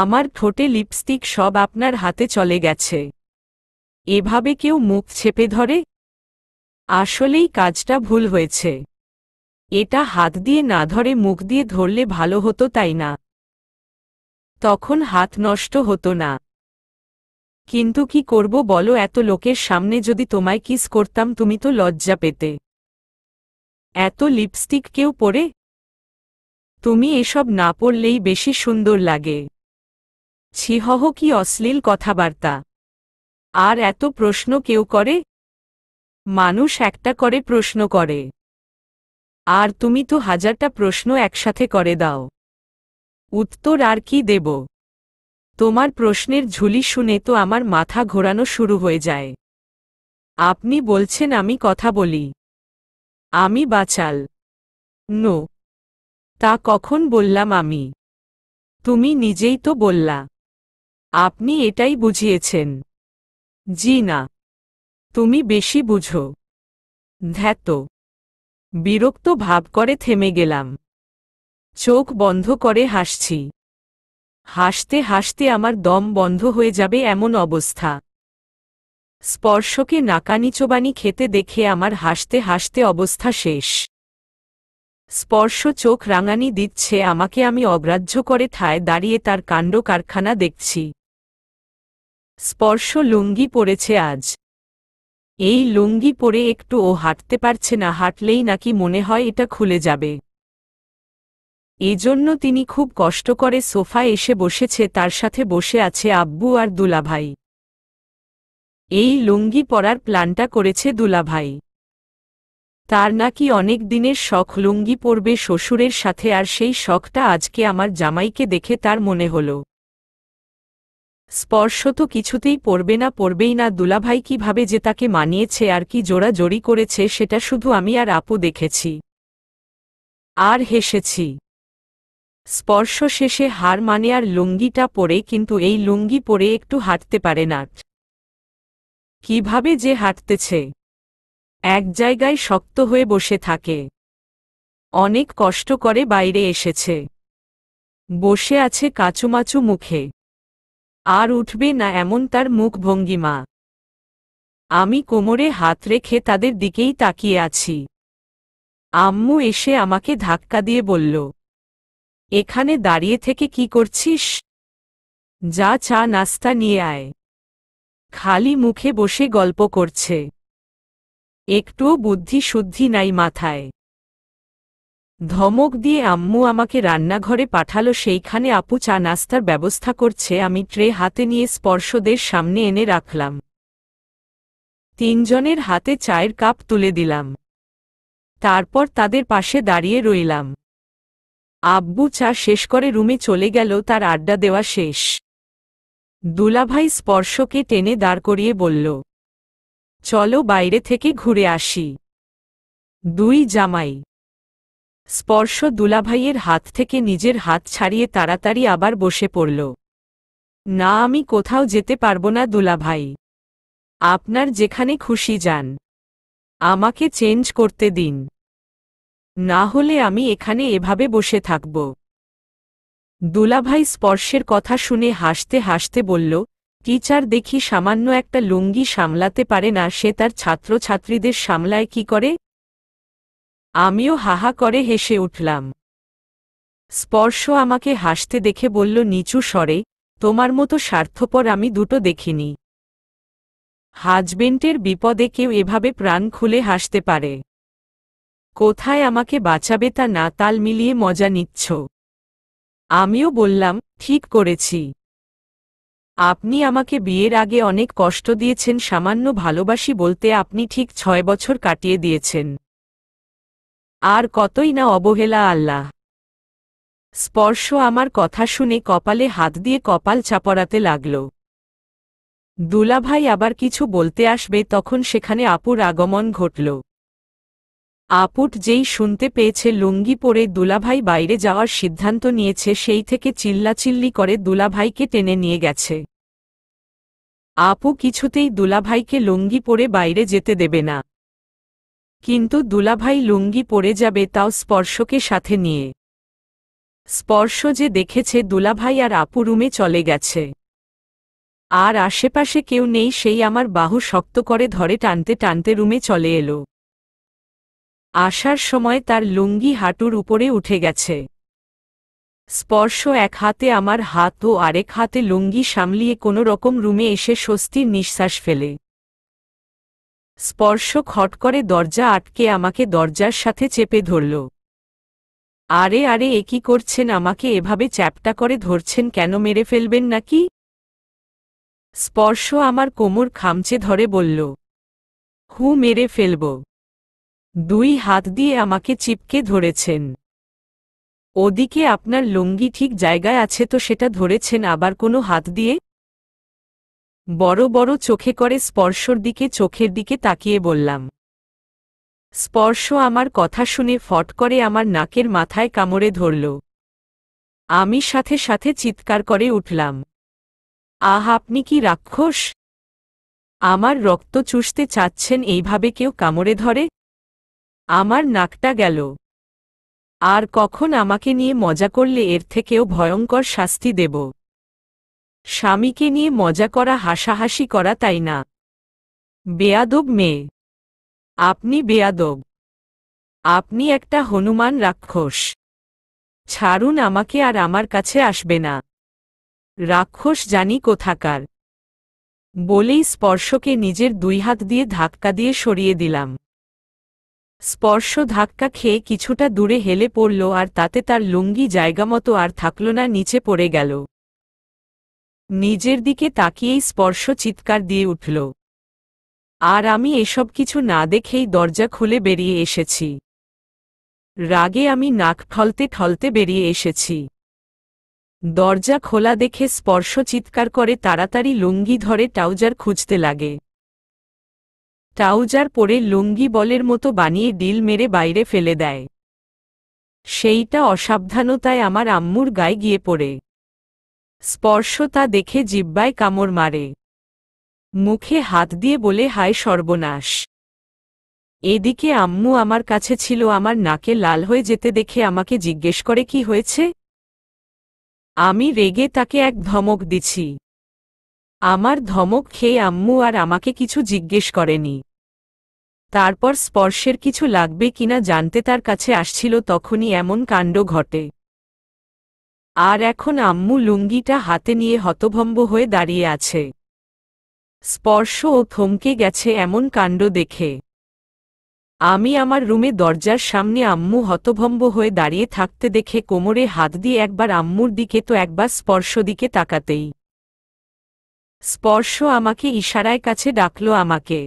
A: আমার ঠোঁটে লিপস্টিক সব আপনার হাতে চলে গেছে এভাবে কেউ মুখ চেপে ধরে আসলেই কাজটা ভুল হয়েছে এটা হাত দিয়ে না ধরে মুখ দিয়ে ধরলে ভালো হতো তাই না তখন হাত নষ্ট হতো না কিন্তু কি করব বলো এত লোকের সামনে যদি তোমায় কিস করতাম তুমি তো লজ্জা পেতে এত লিপস্টিক কেউ পরে তুমি এসব না পড়লেই বেশি সুন্দর লাগে ছিহহ কি অশ্লীল কথাবার্তা আর এত প্রশ্ন কেউ করে মানুষ একটা করে প্রশ্ন করে আর তুমি তো হাজারটা প্রশ্ন একসাথে করে দাও উত্তর আর কি দেব তোমার প্রশ্নের ঝুলি শুনে তো আমার মাথা ঘোরানো শুরু হয়ে যায় আপনি বলছেন আমি কথা বলি আমি বাচাল নো তা কখন বললাম আমি তুমি নিজেই তো বললা আপনি এটাই বুঝিয়েছেন জি না তুমি বেশি বুঝো ধ্যাত বিরক্ত ভাব করে থেমে গেলাম চোখ বন্ধ করে হাসছি হাসতে হাসতে আমার দম বন্ধ হয়ে যাবে এমন অবস্থা স্পর্শকে নাকানি চোবানি খেতে দেখে আমার হাসতে হাসতে অবস্থা শেষ স্পর্শ চোখ রাঙানি দিচ্ছে আমাকে আমি অগ্রাহ্য করে থায় দাঁড়িয়ে তার কাণ্ড কারখানা দেখছি স্পর্শ লুঙ্গি পড়েছে আজ এই লুঙ্গি পরে একটু ও হাঁটতে পারছে না হাঁটলেই নাকি মনে হয় এটা খুলে যাবে এজন্য তিনি খুব কষ্ট করে সোফায় এসে বসেছে তার সাথে বসে আছে আব্বু আর দুলাভাই এই লুঙ্গি পরার প্ল্যানটা করেছে দুলাভাই তার নাকি অনেক দিনের শখ লুঙ্গি পরবে শ্বশুরের সাথে আর সেই শখটা আজকে আমার জামাইকে দেখে তার মনে হল স্পর্শ তো কিছুতেই পড়বে না পড়বেই না দুলাভাই কিভাবে যে তাকে মানিয়েছে আর কি জোড়া জড়ি করেছে সেটা শুধু আমি আর আপু দেখেছি আর হেসেছি স্পর্শ শেষে হার মানে আর লুঙ্গিটা পরে কিন্তু এই লুঙ্গি পরে একটু হাঁটতে পারে না কিভাবে যে হাঁটতেছে এক জায়গায় শক্ত হয়ে বসে থাকে অনেক কষ্ট করে বাইরে এসেছে বসে আছে কাচুমাচু মুখে আর উঠবে না এমন তার মুখ ভঙ্গিমা আমি কোমরে হাত রেখে তাদের দিকেই তাকিয়ে আছি আম্মু এসে আমাকে ধাক্কা দিয়ে বলল এখানে দাঁড়িয়ে থেকে কি করছিস যা চা নাস্তা নিয়ে আয় খালি মুখে বসে গল্প করছে একটুও বুদ্ধি শুদ্ধি নাই মাথায় ধমক দিয়ে আম্মু আমাকে রান্নাঘরে পাঠালো সেইখানে আপু চা নাস্তার ব্যবস্থা করছে আমি ট্রে হাতে নিয়ে স্পর্শদের সামনে এনে রাখলাম তিনজনের হাতে চায়ের কাপ তুলে দিলাম তারপর তাদের পাশে দাঁড়িয়ে রইলাম আব্বু চা শেষ করে রুমে চলে গেল তার আড্ডা দেওয়া শেষ দুলাভাই স্পর্শকে টেনে দাঁড় করিয়ে বলল চলো বাইরে থেকে ঘুরে আসি দুই জামাই স্পর্শ দুলাভাইয়ের হাত থেকে নিজের হাত ছাড়িয়ে তাড়াতাড়ি আবার বসে পড়ল না আমি কোথাও যেতে পারব না দুলাভাই আপনার যেখানে খুশি যান আমাকে চেঞ্জ করতে দিন না হলে আমি এখানে এভাবে বসে থাকব দুলাভাই স্পর্শের কথা শুনে হাসতে হাসতে বলল টিচার দেখি সামান্য একটা লুঙ্গি সামলাতে পারে না সে তার ছাত্রছাত্রীদের সামলায় কি করে আমিও হাহা করে হেসে উঠলাম স্পর্শ আমাকে হাসতে দেখে বলল নিচু স্বরে তোমার মতো স্বার্থপর আমি দুটো দেখিনি হাজবেন্ডের বিপদে কেউ এভাবে প্রাণ খুলে হাসতে পারে কোথায় আমাকে বাঁচাবে তা না তাল মিলিয়ে মজা নিচ্ছ আমিও বললাম ঠিক করেছি আপনি আমাকে বিয়ের আগে অনেক কষ্ট দিয়েছেন সামান্য ভালোবাসি বলতে আপনি ঠিক ছয় বছর কাটিয়ে দিয়েছেন আর কতই না অবহেলা আল্লাহ স্পর্শ আমার কথা শুনে কপালে হাত দিয়ে কপাল চাপড়াতে লাগল দুলাভাই আবার কিছু বলতে আসবে তখন সেখানে আপুর আগমন ঘটল আপুট যেই শুনতে পেয়েছে লুঙ্গি পরে দুলাভাই বাইরে যাওয়ার সিদ্ধান্ত নিয়েছে সেই থেকে চিল্লাচিল্লি করে দুলাভাইকে টেনে নিয়ে গেছে আপু কিছুতেই দুলাভাইকে লুঙ্গি পরে বাইরে যেতে দেবে না কিন্তু দুলাভাই লুঙ্গি পরে যাবে তাও স্পর্শকে সাথে নিয়ে স্পর্শ যে দেখেছে দুলাভাই আর আপু রুমে চলে গেছে আর আশেপাশে কেউ নেই সেই আমার বাহু শক্ত করে ধরে টানতে টানতে রুমে চলে এলো আসার সময় তার লুঙ্গি হাঁটুর উপরে উঠে গেছে স্পর্শ এক হাতে আমার হাত ও আরেক হাতে লুঙ্গি সামলিয়ে কোনো রকম রুমে এসে স্বস্তির নিঃশ্বাস ফেলে স্পর্শ খট করে দরজা আটকে আমাকে দরজার সাথে চেপে ধরল আরে আরে এ কি করছেন আমাকে এভাবে চ্যাপটা করে ধরছেন কেন মেরে ফেলবেন নাকি স্পর্শ আমার কোমর খামচে ধরে বলল হু মেরে ফেলব দুই হাত দিয়ে আমাকে চিপকে ধরেছেন ওদিকে আপনার লুঙ্গি ঠিক জায়গায় আছে তো সেটা ধরেছেন আবার কোনো হাত দিয়ে বড় বড় চোখে করে স্পর্শর দিকে চোখের দিকে তাকিয়ে বললাম স্পর্শ আমার কথা শুনে ফট করে আমার নাকের মাথায় কামড়ে ধরল আমি সাথে সাথে চিৎকার করে উঠলাম আহ আপনি কি রাক্ষস আমার রক্ত চুষতে চাচ্ছেন এইভাবে কেউ কামড়ে ধরে আমার নাকটা গেল আর কখন আমাকে নিয়ে মজা করলে এর থেকেও ভয়ঙ্কর শাস্তি দেব স্বামীকে নিয়ে মজা করা হাসাহাসি করা তাই না বেয়াদব মেয়ে আপনি বেয়াদব আপনি একটা হনুমান রাক্ষস ছাড়ুন আমাকে আর আমার কাছে আসবে না রাক্ষস জানি কোথাকার বলেই স্পর্শকে নিজের দুই হাত দিয়ে ধাক্কা দিয়ে সরিয়ে দিলাম স্পর্শ ধাক্কা খেয়ে কিছুটা দূরে হেলে পড়ল আর তাতে তার লুঙ্গি জায়গামতো আর থাকল না নিচে পড়ে গেল নিজের দিকে তাকিয়েই স্পর্শ চিৎকার দিয়ে উঠল আর আমি এসব কিছু না দেখেই দরজা খুলে বেরিয়ে এসেছি রাগে আমি নাক ঠলতে ঠলতে বেরিয়ে এসেছি দরজা খোলা দেখে স্পর্শ চিৎকার করে তাড়াতাড়ি লুঙ্গি ধরে টাউজার খুঁজতে লাগে ট্রাউজার পরে লুঙ্গি বলের মতো বানিয়ে ডিল মেরে বাইরে ফেলে দেয় সেইটা অসাবধানতায় আমার আম্মুর গায়ে গিয়ে পড়ে স্পর্শ তা দেখে জিব্বায় কামড় মারে মুখে হাত দিয়ে বলে হায় সর্বনাশ এদিকে আম্মু আমার কাছে ছিল আমার নাকে লাল হয়ে যেতে দেখে আমাকে জিজ্ঞেস করে কি হয়েছে আমি রেগে তাকে এক ধমক দিছি আমার ধমক খেয়ে আম্মু আর আমাকে কিছু জিজ্ঞেস করেনি তারপর স্পর্শের কিছু লাগবে কিনা জানতে তার কাছে আসছিল তখনই এমন কাণ্ড ঘটে আর এখন আম্মু লুঙ্গিটা হাতে নিয়ে হতভম্ব হয়ে দাঁড়িয়ে আছে স্পর্শ ও থমকে গেছে এমন কাণ্ড দেখে আমি আমার রুমে দরজার সামনে আম্মু হতভম্ব হয়ে দাঁড়িয়ে থাকতে দেখে কোমরে হাত দিয়ে একবার আম্মুর দিকে তো একবার স্পর্শ দিকে তাকাতেই স্পর্শ আমাকে ইশারায় কাছে ডাকল আমাকে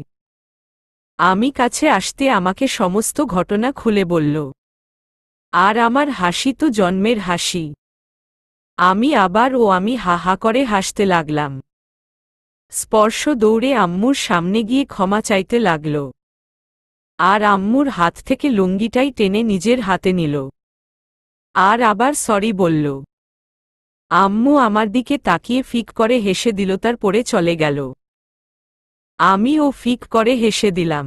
A: আমি কাছে আসতে আমাকে সমস্ত ঘটনা খুলে বলল আর আমার হাসি তো জন্মের হাসি আমি আবার ও আমি হাহা করে হাসতে লাগলাম স্পর্শ দৌড়ে আম্মুর সামনে গিয়ে ক্ষমা চাইতে লাগল আর আম্মুর হাত থেকে লুঙ্গিটাই টেনে নিজের হাতে নিল আর আবার সরি বলল আম্মু আমার দিকে তাকিয়ে ফিক করে হেসে দিল তার পরে চলে গেল আমি ও ফিক করে হেসে দিলাম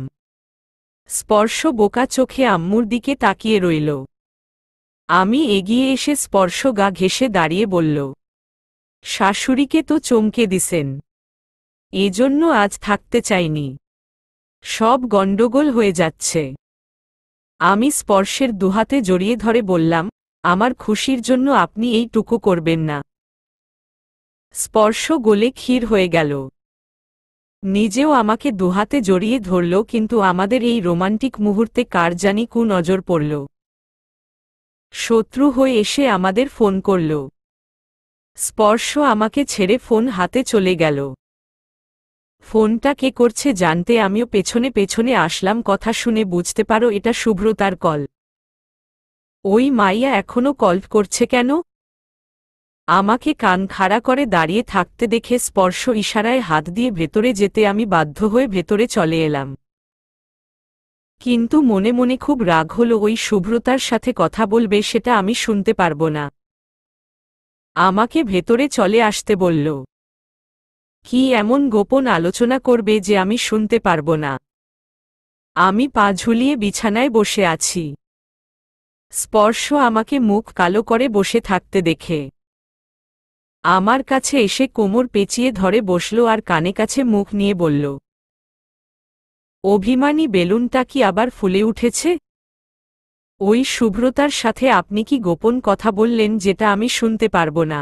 A: স্পর্শ বোকা চোখে আম্মুর দিকে তাকিয়ে রইল আমি এগিয়ে এসে স্পর্শ গা ঘেসে দাঁড়িয়ে বলল শাশুড়িকে তো চমকে দিছেন এজন্য আজ থাকতে চাইনি সব গণ্ডগোল হয়ে যাচ্ছে আমি স্পর্শের দুহাতে জড়িয়ে ধরে বললাম আমার খুশির জন্য আপনি এইটুকু করবেন না স্পর্শ গোলে ক্ষীর হয়ে গেল নিজেও আমাকে দুহাতে জড়িয়ে ধরল কিন্তু আমাদের এই রোমান্টিক মুহূর্তে কার জানি কু নজর পড়ল শত্রু হয়ে এসে আমাদের ফোন করল স্পর্শ আমাকে ছেড়ে ফোন হাতে চলে গেল ফোনটা কে করছে জানতে আমিও পেছনে পেছনে আসলাম কথা শুনে বুঝতে পারো এটা শুভ্রতার কল ওই মাইয়া এখনো কল্প করছে কেন আমাকে কান খাড়া করে দাঁড়িয়ে থাকতে দেখে স্পর্শ ইশারায় হাত দিয়ে ভেতরে যেতে আমি বাধ্য হয়ে ভেতরে চলে এলাম কিন্তু মনে মনে খুব রাগ হল ওই শুভ্রতার সাথে কথা বলবে সেটা আমি শুনতে পারব না আমাকে ভেতরে চলে আসতে বলল কি এমন গোপন আলোচনা করবে যে আমি শুনতে পারব না আমি পা ঝুলিয়ে বিছানায় বসে আছি স্পর্শ আমাকে মুখ কালো করে বসে থাকতে দেখে আমার কাছে এসে কোমর পেঁচিয়ে ধরে বসল আর কানে কাছে মুখ নিয়ে বলল অভিমানী বেলুনটা কি আবার ফুলে উঠেছে ওই শুভ্রতার সাথে আপনি কি গোপন কথা বললেন যেটা আমি শুনতে পারব না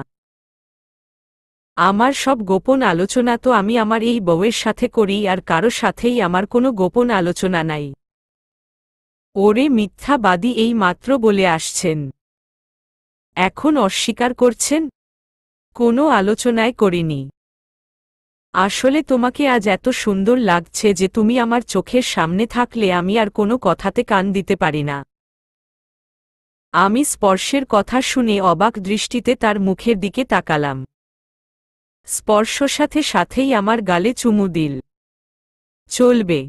A: আমার সব গোপন আলোচনা তো আমি আমার এই বউয়ের সাথে করি আর কারো সাথেই আমার কোনো গোপন আলোচনা নাই ওরে মিথ্যাবাদী এই মাত্র বলে আসছেন এখন অস্বীকার করছেন কোনো আলোচনায় করিনি আসলে তোমাকে আজ এত সুন্দর লাগছে যে তুমি আমার চোখের সামনে থাকলে আমি আর কোনো কথাতে কান দিতে পারি না আমি স্পর্শের কথা শুনে অবাক দৃষ্টিতে তার মুখের দিকে তাকালাম স্পর্শ সাথে সাথেই আমার গালে চুমু দিল চলবে